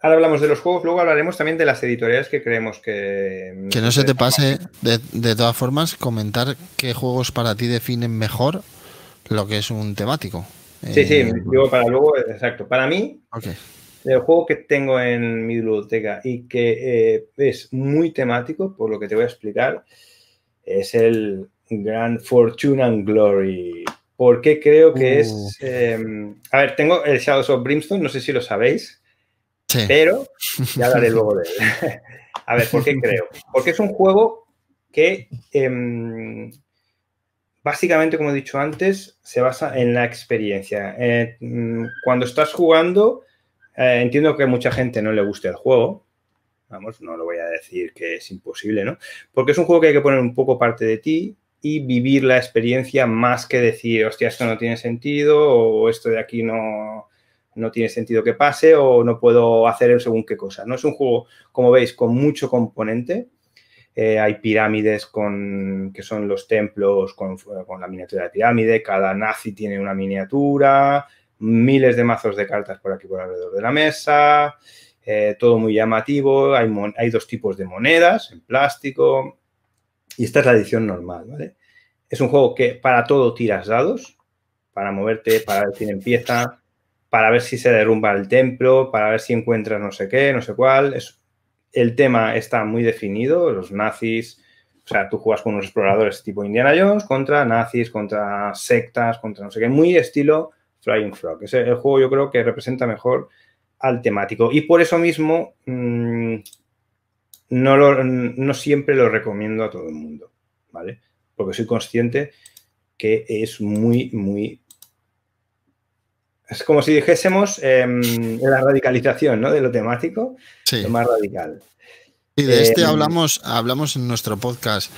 ahora hablamos de los juegos, luego hablaremos también de las editoriales que creemos que... Mm, que no se te pase, de, de todas formas, comentar qué juegos para ti definen mejor lo que es un temático. Sí, sí, eh, digo para luego, exacto. Para mí, el juego que tengo en mi biblioteca y que eh, es muy temático, por lo que te voy a explicar, es el Grand Fortune and Glory. Porque creo que es. Em, a ver, tengo el Shadows of Brimstone, no sé si lo sabéis, pero ya hablaré luego de él. a ver, ¿por qué creo? Porque es un juego que. Em, básicamente, como he dicho antes, se basa en la experiencia. Eh, mm, cuando estás jugando, eh, entiendo que a mucha gente no le guste el juego. Vamos, no lo voy a decir que es imposible, ¿no? Porque es un juego que hay que poner un poco parte de ti y vivir la experiencia más que decir, hostia, esto no tiene sentido o esto de aquí no, no tiene sentido que pase o no puedo hacer según qué cosa. No es un juego, como veis, con mucho componente, eh, hay pirámides con, que son los templos con, la miniatura de pirámide, cada nazi tiene una miniatura, miles de mazos de cartas por aquí por alrededor de la mesa, eh, todo muy llamativo, hay, dos tipos de monedas en plástico y esta es la edición normal, ¿vale? Es un juego que para todo tiras dados, para moverte, para ver quién empieza, para ver si se derrumba el templo, para ver si encuentras no sé qué, no sé cuál. Es el tema está muy definido, los nazis, o sea, tú juegas con unos exploradores tipo Indiana Jones contra nazis, contra sectas, contra no sé qué, muy estilo Flying Frog. Es el juego yo creo que representa mejor al temático y por eso mismo mm, no, no siempre lo recomiendo a todo el mundo, ¿vale? Porque soy consciente que es muy, muy es como si dijésemos em, la radicalización ¿no? de lo temático, sí. lo más radical. Y de este em, hablamos, hablamos en nuestro podcast.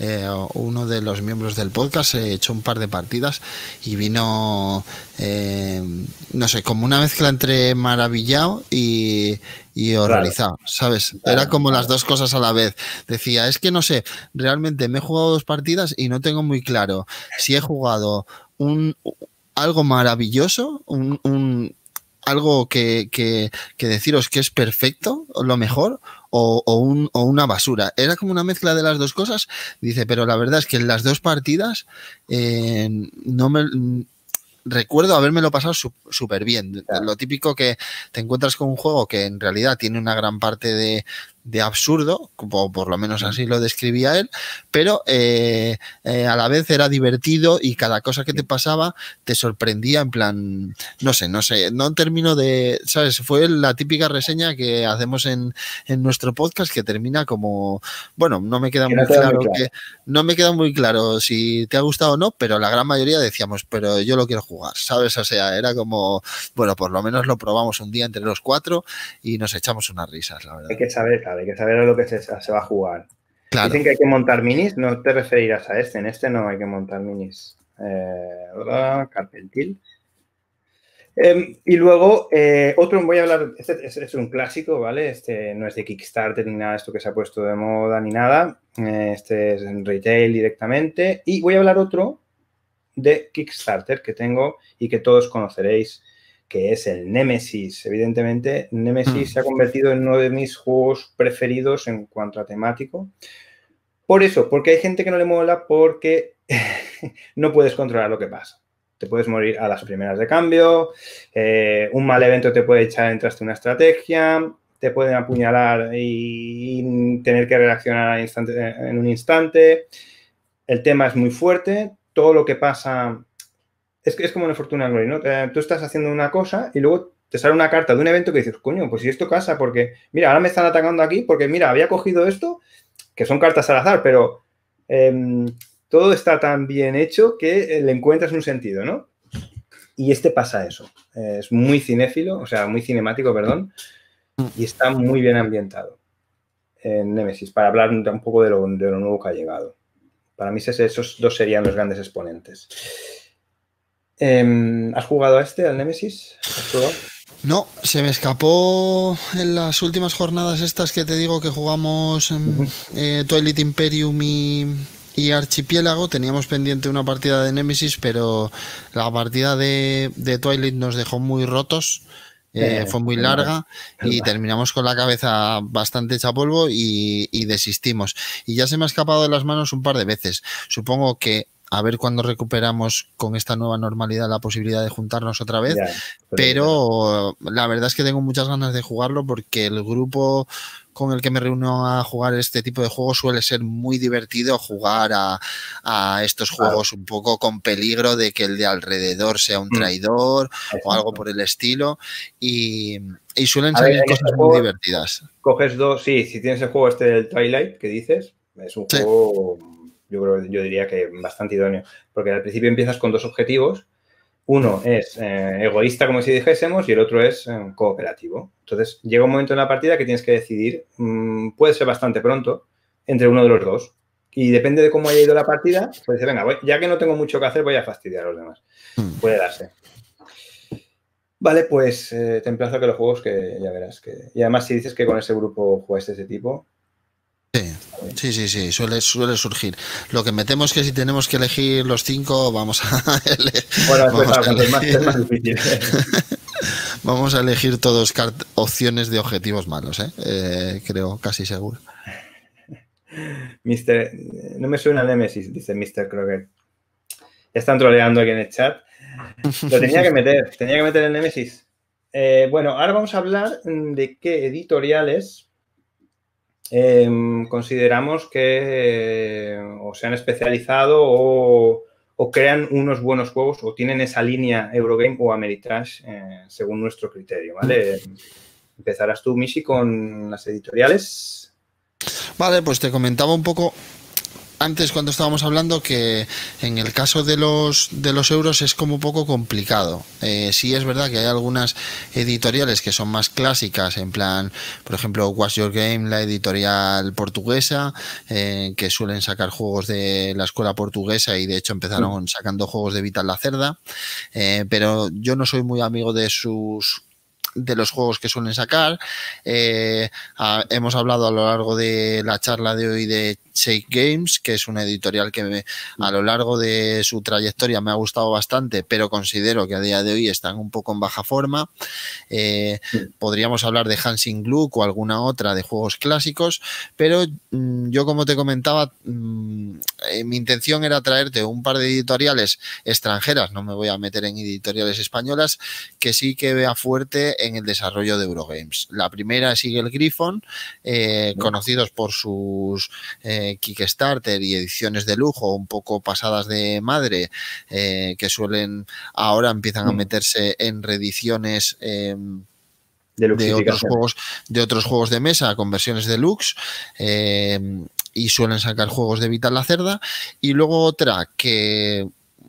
Eh, uno de los miembros del podcast se eh, echó un par de partidas y vino, em, no sé, como una mezcla entre maravillado y, y horrorizado, ¿sabes? Era como las dos cosas a la vez. Decía, es que no sé, realmente me he jugado dos partidas y no tengo muy claro si he jugado un, algo maravilloso, un, algo que, deciros que es perfecto, lo mejor, o, una basura. Era como una mezcla de las dos cosas. Dice, pero la verdad es que en las dos partidas eh, no me recuerdo habérmelo pasado súper bien. Lo típico que te encuentras con un juego que en realidad tiene una gran parte de, de absurdo, o por lo menos así lo describía él, pero eh, eh, a la vez era divertido y cada cosa que te pasaba te sorprendía en plan, no sé, no sé, no termino de, ¿sabes? Fue la típica reseña que hacemos en, en nuestro podcast que termina como, bueno, no me queda, muy, claro no me queda muy claro si te ha gustado o no, pero la gran mayoría decíamos, pero yo lo quiero jugar, ¿sabes? O sea, era como, bueno, por lo menos lo probamos un día entre los cuatro y nos echamos unas risas, la verdad. Hay que saber, claro hay que saber a lo que se, va a jugar. Dicen que hay que montar minis, no te referirás a este, en este no hay que montar minis. Eh, carpentil. Em, y luego, eh, otro, voy a hablar, este, es un clásico, ¿vale? Este no es de Kickstarter ni nada, esto que se ha puesto de moda ni nada. Eh, este es en retail directamente. Y voy a hablar otro de Kickstarter que tengo y que todos conoceréis que es el Nemesis. Evidentemente, Nemesis hmm. se ha convertido en uno de mis juegos preferidos en cuanto a temático. Por eso, porque hay gente que no le mola porque no puedes controlar lo que pasa. Te puedes morir a las primeras de cambio, eh, un mal evento te puede echar en traste una estrategia, te pueden apuñalar y, tener que reaccionar en un instante. El tema es muy fuerte, todo lo que pasa es, que es como una fortuna glory, ¿no? Tú estás haciendo una cosa y luego te sale una carta de un evento que dices, coño, pues si esto casa, porque, mira, ahora me están atacando aquí, porque, mira, había cogido esto, que son cartas al azar, pero em, todo está tan bien hecho que eh, le encuentras un sentido, ¿no? Y este pasa eso. Eh, es muy cinéfilo, o sea, muy cinemático, perdón, y está muy bien ambientado en Nemesis, para hablar un poco de lo, de lo nuevo que ha llegado. Para mí esos dos serían los grandes exponentes. Em, ¿Has jugado a este, al Nemesis? No, se me escapó en las últimas jornadas estas que te digo que jugamos em, eh, Toilet Imperium y, Archipiélago. Teníamos pendiente una partida de Nemesis, pero la partida de, Twilight nos dejó muy rotos. Eh, eh, fue muy larga y terminamos con la cabeza bastante hecha polvo y, y desistimos. Y ya se me ha escapado de las manos un par de veces. Supongo que a ver cuándo recuperamos con esta nueva normalidad la posibilidad de juntarnos otra vez. pero la verdad es que tengo muchas ganas de jugarlo porque el grupo con el que me reúno a jugar este tipo de juegos suele ser muy divertido jugar a, estos juegos un poco con peligro de que el de alrededor sea un mm. traidor o algo por el estilo y, suelen salir cosas este muy divertidas. Coges dos, sí, si tienes el juego este del Twilight que dices, es un juego yo creo, yo diría que bastante idóneo, porque al principio empiezas con dos objetivos. Uno es eh, egoísta, como si dijésemos, y el otro es eh, cooperativo. Entonces, llega un momento en la partida que tienes que decidir, mm, puede ser bastante pronto, entre uno de los dos. Y depende de cómo haya ido la partida, pues dice, venga, ya que no tengo mucho que hacer, voy a fastidiar a los demás. Hmm. Puede darse. Vale, pues eh, te emplazo a que los juegos que ya verás. Que... Y además, si dices que con ese grupo de ese tipo, Sí, sí, sí, suele, suele surgir. Lo que metemos es que si tenemos que elegir los cinco, vamos a, vamos a elegir. todos opciones de objetivos malos, ¿eh? Eh, creo, casi seguro. Mister, no me suena Nemesis, dice Mr. Crocker. Ya están troleando aquí en el chat. Lo tenía que meter, tenía que meter el Nemesis. Eh, bueno, ahora vamos a hablar de qué editoriales Em, consideramos que eh, o se han especializado o, crean unos buenos juegos o tienen esa línea Eurogame o Ameritrash eh, según nuestro criterio, ¿vale? Empezarás tú, Misi, con las editoriales. Vale, pues te comentaba un poco antes cuando estábamos hablando que en el caso de los de los euros es como un poco complicado. Eh, sí es verdad que hay algunas editoriales que son más clásicas, en plan, por ejemplo, What's Your Game, la editorial portuguesa, eh, que suelen sacar juegos de la escuela portuguesa y de hecho empezaron mm. sacando juegos de Vital la eh, pero yo no soy muy amigo de sus de los juegos que suelen sacar. Eh, hemos hablado a lo largo de la charla de hoy de Shake Games, que es una editorial que a lo largo de su trayectoria me ha gustado bastante, pero considero que a día de hoy están un poco en baja forma. Eh, podríamos hablar de Hansing Gluck o alguna otra de juegos clásicos, pero mm, yo como te comentaba, mm, eh, mi intención era traerte un par de editoriales extranjeras, no me voy a meter en editoriales españolas, que sí que vea fuerte en el desarrollo de Eurogames. La primera sigue el Griffon, eh, conocidos por sus eh, Kickstarter y ediciones de lujo un poco pasadas de madre, eh, que suelen ahora empiezan a meterse en reediciones. Em, de, otros juegos, de otros juegos de mesa con versiones deluxe eh, y suelen sacar juegos de Vital la Cerda. Y luego otra que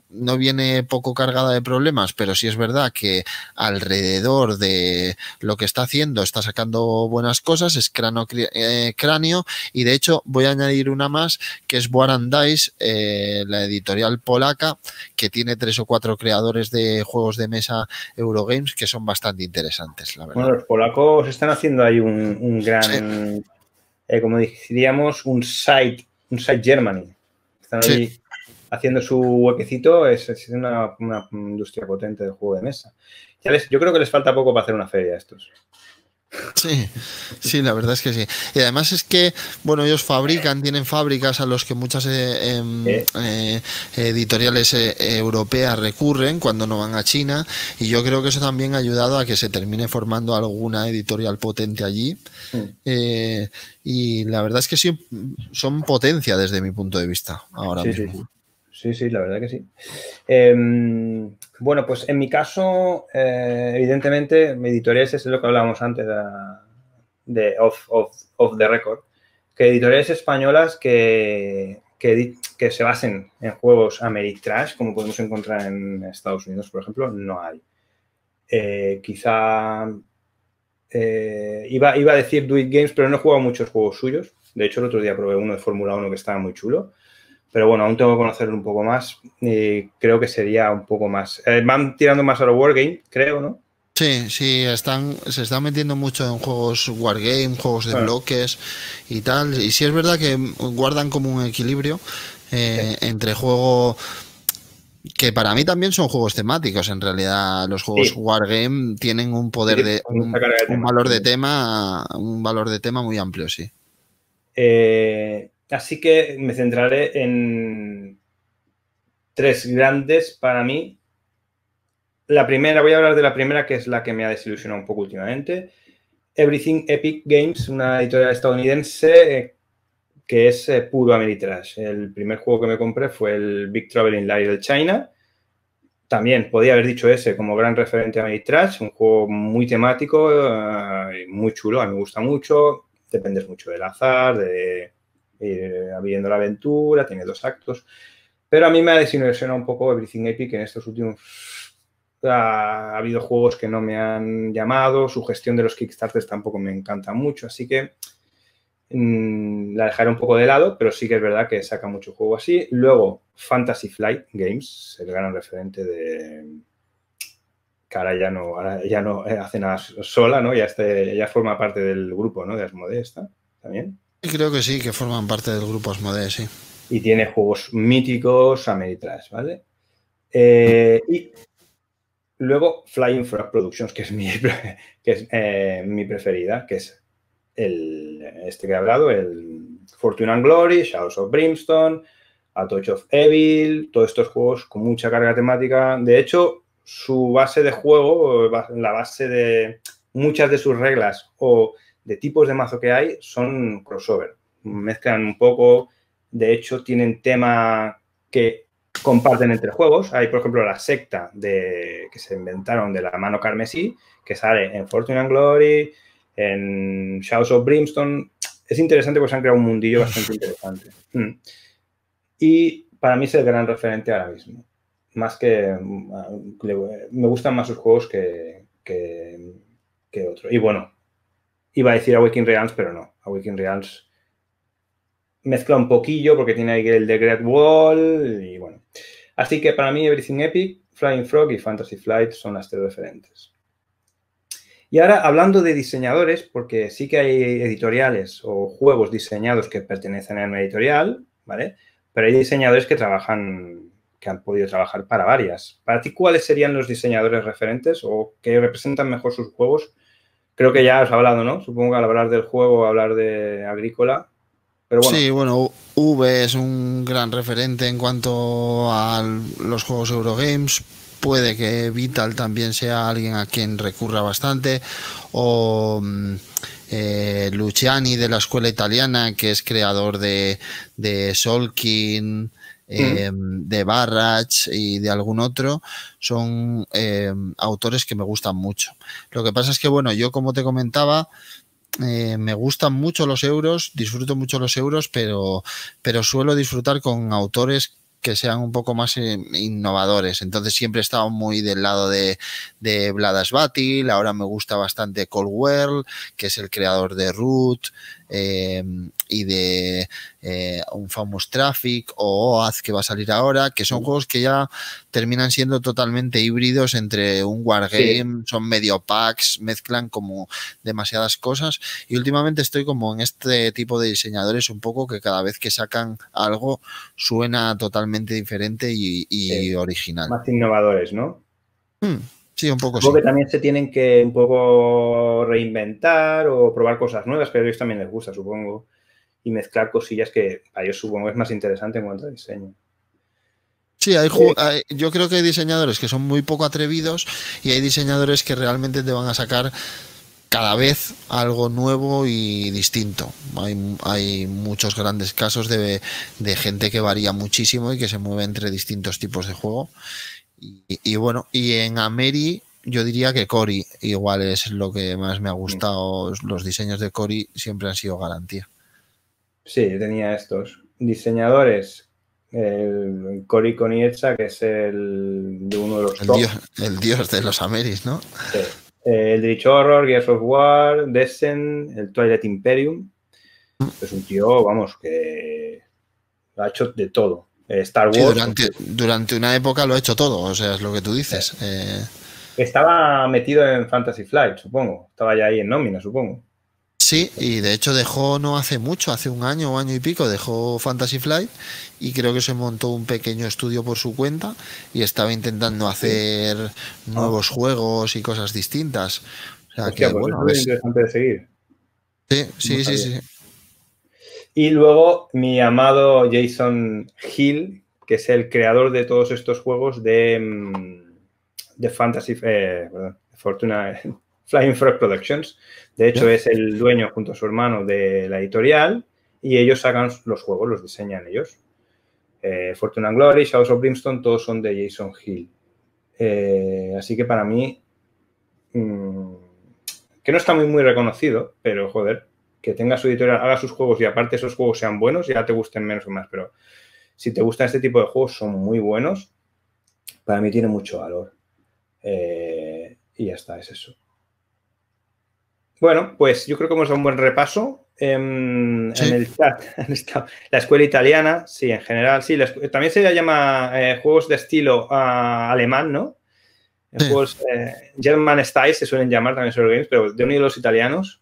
no viene poco cargada de problemas, pero sí es verdad que alrededor de lo que está haciendo está sacando buenas cosas, es cráneo, eh, cráneo y de hecho voy a añadir una más que es Warandice, eh, la editorial polaca, que tiene tres o cuatro creadores de juegos de mesa Eurogames que son bastante interesantes, la verdad. Bueno, los polacos están haciendo ahí un, gran, eh, como diríamos, un site, un site Germany. Están haciendo su huequecito, es, una, industria potente de juego de mesa. Ya yo creo que les falta poco para hacer una feria a estos. Sí, la verdad es que sí. Y además es que, bueno, ellos fabrican, tienen fábricas a los que muchas eh, em, eh, editoriales eh, europeas recurren cuando no van a China. Y yo creo que eso también ha ayudado a que se termine formando alguna editorial potente allí. Mm. y la verdad es que sí, son potencia desde mi punto de vista ahora mismo. Sí, sí, la verdad que sí. Em, bueno, pues en mi caso, eh, evidentemente, mi editoriales es lo que hablábamos antes de, off, the record, que editoriales españolas que, que, se basen en juegos Ameritrash, como podemos encontrar en Estados Unidos, por ejemplo, no hay. Eh, quizá eh, iba, iba a decir Do Games, pero no he jugado muchos juegos suyos. De hecho, el otro día probé uno de Fórmula 1 que estaba muy chulo. Pero bueno, aún tengo que conocerlo un poco más y creo que sería un poco más. Eh, van tirando más a los Wargame, creo, ¿no? Sí, sí, están, se están metiendo mucho en juegos wargame, juegos de bloques y tal. Y sí es verdad que guardan como un equilibrio eh, entre juego que para mí también son juegos temáticos. En realidad, los juegos wargame tienen un poder de, un, valor de tema, un valor de tema muy amplio, sí. Eh, Así que me centraré en tres grandes para mí. La primera, voy a hablar de la primera, que es la que me ha desilusionado un poco últimamente. Everything Epic Games, una editorial estadounidense eh, que es eh, puro puro Trash. El primer juego que me compré fue el Big Travel in Light del China. También podía haber dicho ese como gran referente a Trash, un juego muy temático, eh, muy chulo, a mí me gusta mucho. Dependes mucho del azar, de eh, abriendo la aventura, tiene dos actos. Pero a mí me ha desinversionado un poco Everything Epic en estos últimos... Ha, habido juegos que no me han llamado, su gestión de los Kickstarters tampoco me encanta mucho, así que mm, la dejaré un poco de lado, pero sí que es verdad que saca mucho juego así. Luego, Fantasy Flight Games, el gran referente de, que ahora ya no, ya no eh, hace nada sola, ¿no? Ya, este, ya forma parte del grupo, ¿no? De Asmodesta también creo que sí, que forman parte del grupo Asmodee, sí. Y tiene juegos míticos, Américas, ¿vale? Eh, y luego Flying Frog Productions, que es eh, mi, preferida, que es el, este que he hablado, el Fortune and Glory, Shadows of Brimstone, A Touch of Evil, todos estos juegos con mucha carga temática. De hecho, su base de juego, la base de muchas de sus reglas o de tipos de mazo que hay son crossover. Mezclan un poco, de hecho tienen tema que comparten entre juegos. Hay, por ejemplo, la secta de, que se inventaron de la mano carmesí, que sale en Fortune and Glory, en Shadows of Brimstone. Es interesante porque se han creado un mundillo bastante interesante. Mm. Y para mí es el gran referente ahora mismo. Más que... Mm, me gustan más sus juegos que, que, que otro. Y bueno, Iba a decir Awakening Realms, pero no. a Waking Realms mezcla un poquillo porque tiene ahí el de Great Wall y bueno. Así que para mí Everything Epic, Flying Frog y Fantasy Flight son las tres referentes. Y ahora hablando de diseñadores, porque sí que hay editoriales o juegos diseñados que pertenecen a una editorial, ¿vale? Pero hay diseñadores que trabajan, que han podido trabajar para varias. Para ti, ¿cuáles serían los diseñadores referentes o que representan mejor sus juegos Creo que ya has hablado, ¿no? Supongo que al hablar del juego, hablar de agrícola. Pero bueno. Sí, bueno, V es un gran referente en cuanto a los juegos Eurogames. Puede que Vital también sea alguien a quien recurra bastante. O mm, eh, Luciani de la escuela italiana, que es creador de, de Solkin eh, de Barrach y de algún otro, son eh, autores que me gustan mucho. Lo que pasa es que, bueno, yo como te comentaba, eh, me gustan mucho los euros, disfruto mucho los euros, pero, pero suelo disfrutar con autores que sean un poco más innovadores. Entonces siempre he estado muy del lado de, de Vladas ahora me gusta bastante Coldwell que es el creador de Root, y de eh, un Famous Traffic o OAZ que va a salir ahora, que son juegos que ya terminan siendo totalmente híbridos entre un wargame, son medio packs, mezclan como demasiadas cosas y últimamente estoy como en este tipo de diseñadores un poco que cada vez que sacan algo suena totalmente diferente y, original. Más innovadores, ¿no? Hmm, sí, un poco sí. que también se tienen que un poco reinventar o probar cosas nuevas, pero a ellos también les gusta, supongo y mezclar cosillas que a ellos supongo es más interesante en cuanto a diseño. Sí, eh, hay, yo creo que hay diseñadores que son muy poco atrevidos y hay diseñadores que realmente te van a sacar cada vez algo nuevo y distinto. Hay, muchos grandes casos de, gente que varía muchísimo y que se mueve entre distintos tipos de juego. Y, bueno, y en Ameri yo diría que Cory igual es lo que más me ha gustado. Los diseños de Cory siempre han sido garantía. Sí, yo tenía estos. Diseñadores, el Cory Conietza, que es el de uno de los el top. Dios, el dios de los Ameris, ¿no? Eh, el Dritch Horror, Gears of War, Descent, el Twilight Imperium. Es un tío, vamos, que ha hecho de todo. Eh, Star Wars. durante, una época lo ha hecho todo, o sea, es lo que tú dices. Eh. Estaba metido en Fantasy Flight, supongo. Estaba ya ahí en nómina, supongo. Sí, y de hecho dejó no hace mucho, hace un año o año y pico, dejó Fantasy Flight y creo que se montó un pequeño estudio por su cuenta y estaba intentando hacer ah. nuevos juegos y cosas distintas. O sea, pues bueno, es interesante de seguir. Sí, sí, sí, sí, Y luego mi amado Jason Hill, que es el creador de todos estos juegos de, mm, de Fantasy, eh, perdón, Fortuna, Flying Frog Productions. De hecho, es el dueño junto a su hermano de la editorial y ellos sacan los juegos, los diseñan ellos. Eh, Fortune and Glory, Shadows of Brimstone, todos son de Jason Hill. Eh, así que para mí, mm, que no está muy, muy reconocido, pero joder, que tenga su editorial, haga sus juegos y aparte esos juegos sean buenos, ya te gusten menos o más, pero si te gustan este tipo de juegos, son muy buenos. Para mí tiene mucho valor. Eh, y ya está, es eso. Bueno, pues yo creo que hemos dado un buen repaso. Em, en, el chat la escuela italiana, sí, en general, sí. también se llama eh, juegos de estilo ah, alemán, ¿no? Juegos eh, German Style se suelen llamar también sobre games, pero de unidos de los italianos.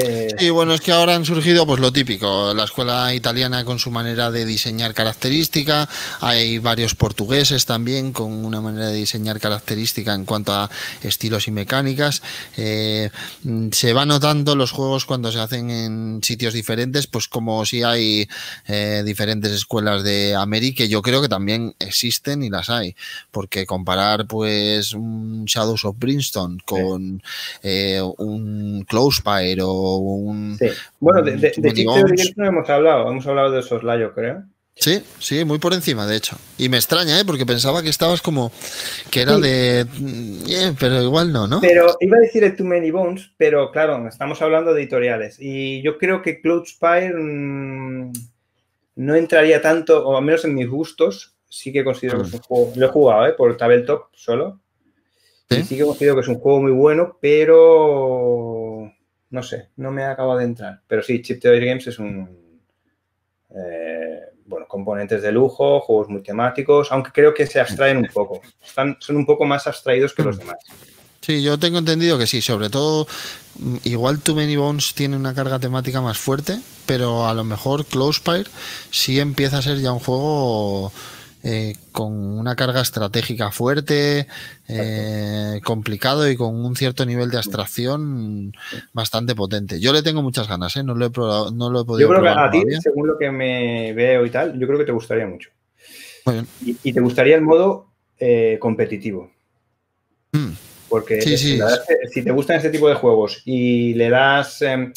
Eh, sí, bueno, es que ahora han surgido pues lo típico, la escuela italiana con su manera de diseñar característica, hay varios portugueses también con una manera de diseñar característica en cuanto a estilos y mecánicas. Eh, mm, se va notando los juegos cuando se hacen en sitios diferentes, pues como si hay eh, diferentes escuelas de América, yo creo que también existen y las hay, porque comparar pues un Shadows of Princeton con un Close Fire o bueno, de, de, de no hemos hablado, hemos hablado de soslayo, creo. Sí, sí, muy por encima, de hecho. Y me extraña, ¿eh? Porque pensaba que estabas como que era de... Eh, pero igual no, ¿no? Pero iba a decir de Too Many Bones, pero claro, estamos hablando de editoriales. Y yo creo que Cloud Spire mm, no entraría tanto, o al menos en mis gustos, sí que considero que es un mm. juego... Lo he jugado, ¿eh? Por Tabletop solo. sí que considero que es un juego muy bueno, pero no sé, no me acabado de entrar. Pero sí, Chip Theory Games es un. Eh, bueno, componentes de lujo, juegos muy temáticos, aunque creo que se abstraen un poco. son un poco más abstraídos que los mm. demás. Sí, yo tengo entendido que sí, sobre todo mm, igual Too Many Bones tiene una carga temática más fuerte, pero a lo mejor Closepire sí empieza a ser ya un juego eh, con una carga estratégica fuerte, eh, complicado y con un cierto nivel de abstracción bastante potente. Yo le tengo muchas ganas, ¿eh? no, lo he probado, no lo he podido Yo creo que a ti, según lo que me veo y tal, yo creo que te gustaría mucho. Y, te gustaría el modo eh, competitivo. Mm. Porque si te gustan este tipo de juegos y le das em,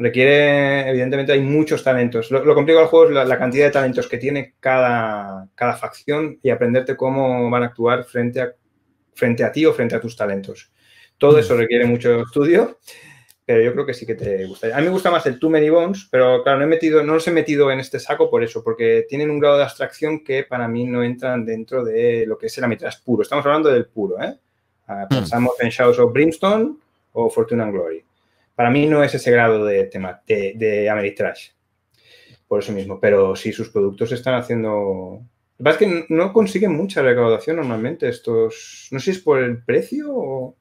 requiere, evidentemente hay muchos talentos. Lo, lo complicado del juego es la, cantidad de talentos que tiene cada, cada, facción y aprenderte cómo van a actuar frente a, frente a ti o frente a tus talentos. Todo eso requiere mucho estudio, pero yo creo que sí que te gusta. A mí me gusta más el Too Many Bones, pero claro, no, he metido, no los he metido en este saco por eso, porque tienen un grado de abstracción que para mí no entran dentro de lo que es el amitras puro. Estamos hablando del puro, ¿eh? Ah, mm. Pensamos en Shadows of Brimstone o Fortune and Glory. Para mí no es ese grado de, tema, de, de Ameritrash, por eso mismo, pero si sus productos están haciendo... Lo que es que no consiguen mucha recaudación normalmente estos... No sé si es por el precio o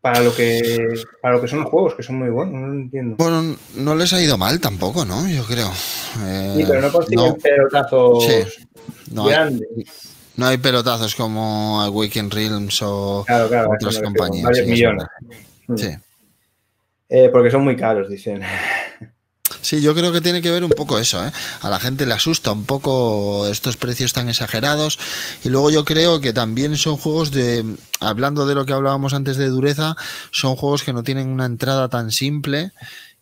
para lo que para lo que son los juegos, que son muy buenos, no lo entiendo. Bueno, no les ha ido mal tampoco, ¿no? Yo creo. Eh, sí, pero no consiguen pelotazos no grandes. Hay, no hay pelotazos como Awaken Realms o otras compañías. Sí. Eh, porque son muy caros, dicen. Sí, yo creo que tiene que ver un poco eso. ¿eh? A la gente le asusta un poco estos precios tan exagerados. Y luego yo creo que también son juegos de, hablando de lo que hablábamos antes de dureza, son juegos que no tienen una entrada tan simple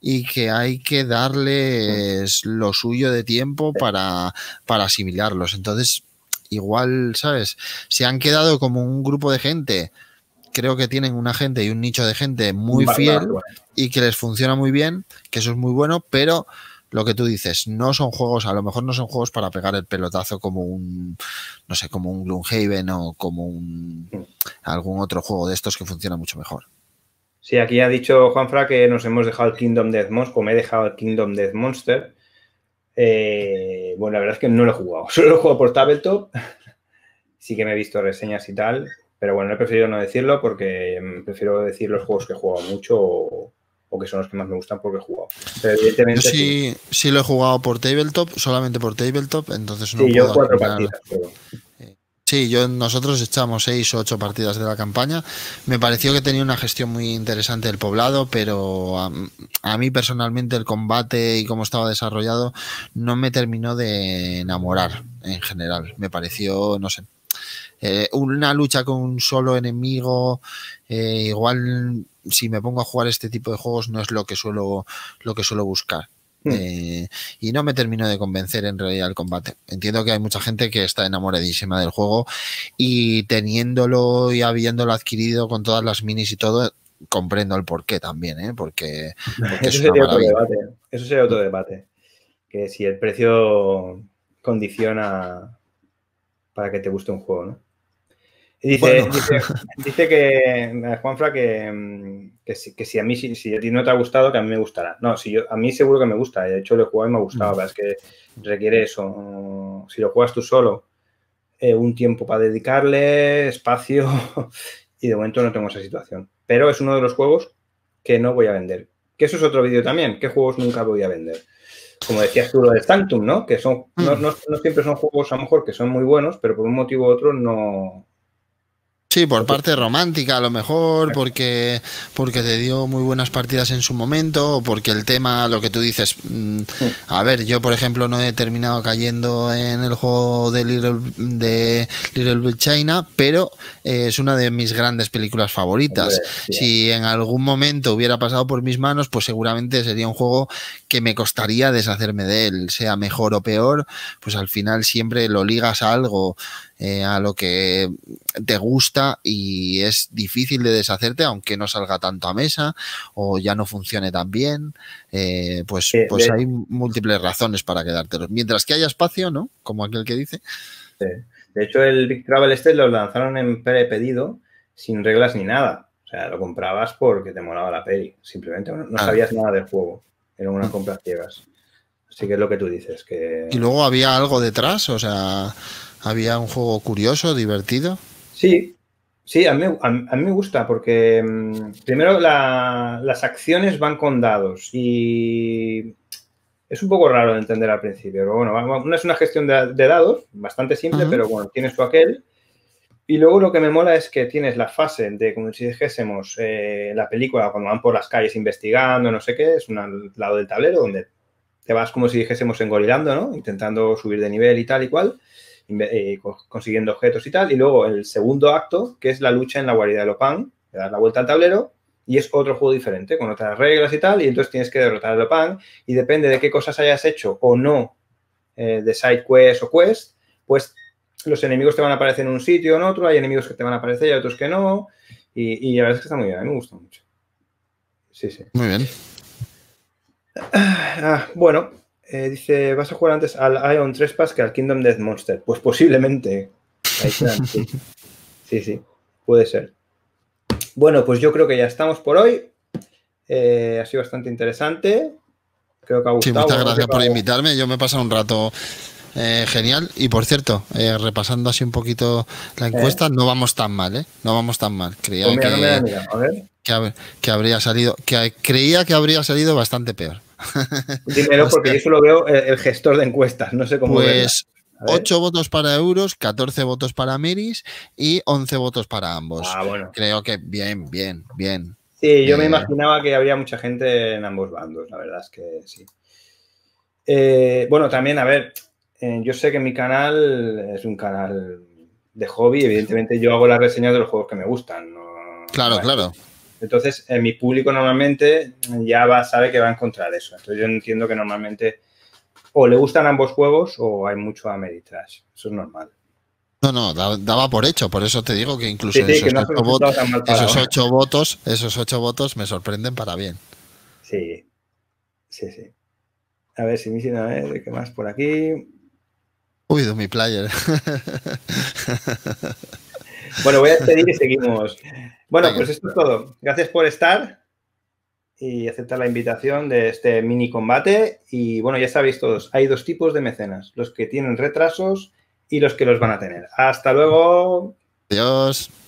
y que hay que darles lo suyo de tiempo para, para asimilarlos. Entonces, igual, ¿sabes? Se han quedado como un grupo de gente creo que tienen una gente y un nicho de gente muy fiel, y que les funciona muy bien, que eso es muy bueno, pero lo que tú dices, no son juegos, a lo mejor no son juegos para pegar el pelotazo como un, no sé, como un Gloomhaven o como un, algún otro juego de estos que funciona mucho mejor. Sí, aquí ha dicho Juanfra que nos hemos dejado el Kingdom Death Monster, o me he dejado el Kingdom Death Monster. Eh, bueno, la verdad es que no lo he jugado, solo lo he jugado por tabletop. sí que me he visto reseñas y tal, pero bueno, he preferido no decirlo porque mm, prefiero decir los juegos que he jugado mucho o que son los que más me gustan porque he jugado. yo sí, sí, lo he jugado por tabletop, solamente por tabletop, entonces no. Sí, yo cuatro partidas. Eh, sí, yo, nosotros echamos seis o ocho partidas de la campaña. Me pareció que tenía una gestión muy interesante del poblado, pero a, mí personalmente el combate y cómo estaba desarrollado no me terminó de enamorar en general. Me pareció, no sé, eh, una lucha con un solo enemigo, eh, igual si me pongo a jugar este tipo de juegos no es lo que suelo, lo que suelo buscar. Hmm. Eh, y no me termino de convencer en realidad el combate. Entiendo que hay mucha gente que está enamoradísima del juego y teniéndolo y habiéndolo adquirido con todas las minis y todo, comprendo el porqué también, ¿eh? porque, eso, sería otro debate, eso sería otro debate. Que si el precio condiciona para que te guste un juego, ¿no? Dice, que eh, Juanfra que, mm, que, si, a mí ti no te ha gustado, que a mí me gustará. No, si yo, a mí seguro que me gusta. De hecho, lo he jugado y me ha gustado. Mm. Pero es que requiere eso. Si lo juegas tú solo, eh, un tiempo para dedicarle, espacio. Y de momento no tengo esa situación. Pero es uno de los juegos que no voy a vender. Que eso es otro vídeo también. ¿Qué juegos nunca voy a vender? Como decías tú, lo del Sanctum, ¿no? Que son, no, mm. no siempre son juegos a lo mejor que son muy buenos, pero por un motivo u otro no, Sí, por parte romántica a lo mejor, porque, porque te dio muy buenas partidas en su momento, o porque el tema, lo que tú dices, mm, a ver, yo por ejemplo no he terminado cayendo en el juego de Little, de China, pero eh, es una de mis grandes películas favoritas. Si en algún momento hubiera pasado por mis manos, pues seguramente sería un juego que me costaría deshacerme de él, sea mejor o peor, pues al final siempre lo ligas a algo. Eh, a lo que te gusta y es difícil de deshacerte aunque no salga tanto a mesa o ya no funcione tan bien. Eh, pues, eh, pues hay múltiples razones para quedártelo Mientras que haya espacio, ¿no? Como aquel que dice. De hecho, el Big Travel este lo lanzaron en pre-pedido sin reglas ni nada. O sea, lo comprabas porque te molaba la peli. Simplemente no, sabías nada del juego. Eran unas compras ciegas. Así que es lo que tú dices. que... Y luego había algo detrás, o sea, ¿Había un juego curioso, divertido? Sí, sí, a mí, me gusta porque mm, primero las acciones van con dados y es un poco raro de entender al principio. Pero bueno, es una gestión de, dados, bastante simple, pero bueno, tienes tu aquel. Y luego lo que me mola es que tienes la fase de, como si dijésemos, eh, la película, cuando van por las calles investigando, no sé qué, es un lado del tablero donde te vas como si dijésemos engorilando, Intentando subir de nivel y tal y cual. Eh, consiguiendo objetos y tal. Y luego el segundo acto, que es la lucha en la guarida de Lopan, le das la vuelta al tablero y es otro juego diferente, con otras reglas y tal, y entonces tienes que derrotar a Lopan y depende de qué cosas hayas hecho o no eh, de side quest o quest, pues los enemigos te van a aparecer en un sitio o en otro, hay enemigos que te van a aparecer y otros que no, y, la verdad es que está muy bien, me gusta mucho. Sí, sí. Muy bien. Ah, bueno, eh, dice, ¿vas a jugar antes al Ion Trespass que al Kingdom Death Monster? Pues posiblemente. sí. sí, puede ser. Bueno, pues yo creo que ya estamos por hoy. Eh, ha sido bastante interesante. Creo que ha gustado. muchas gracias por invitarme. Yo me he pasado un rato eh, genial. Y por cierto, eh, repasando así un poquito la eh. encuesta, no vamos tan mal, ¿eh? No vamos tan mal. Creía que, habría salido, que creía que habría salido bastante peor. Primero porque yo solo veo el, gestor de encuestas, no sé cómo. Pues 8 votos para euros, 14 votos para Meris y 11 votos para ambos. Ah, bueno. Creo que bien, bien, bien. Sí, yo me imaginaba que habría mucha gente en ambos bandos, la verdad es que sí. bueno, también, a ver, eh, yo sé que mi canal es un canal de hobby, evidentemente yo hago las reseñas de los juegos que me gustan. Claro, claro. Entonces, eh, mi público normalmente ya va, sabe que va a encontrar eso. Entonces, yo entiendo que normalmente o le gustan ambos juegos o hay mucho a Meditrash. Eso es normal. No, no, daba por hecho, por eso te digo que incluso esos, ocho votos, esos, ocho votos, me sorprenden para bien. Sí, sí, sí. A ver si me dicen, a ver, ¿qué más por aquí? Uy, de mi player. bueno, voy a despedir y seguimos. Bueno, pues esto es todo. Gracias por estar y aceptar la invitación de este mini combate. Y bueno, ya sabéis todos, hay dos tipos de mecenas, los que tienen retrasos y los que los van a tener. Hasta luego. Adiós.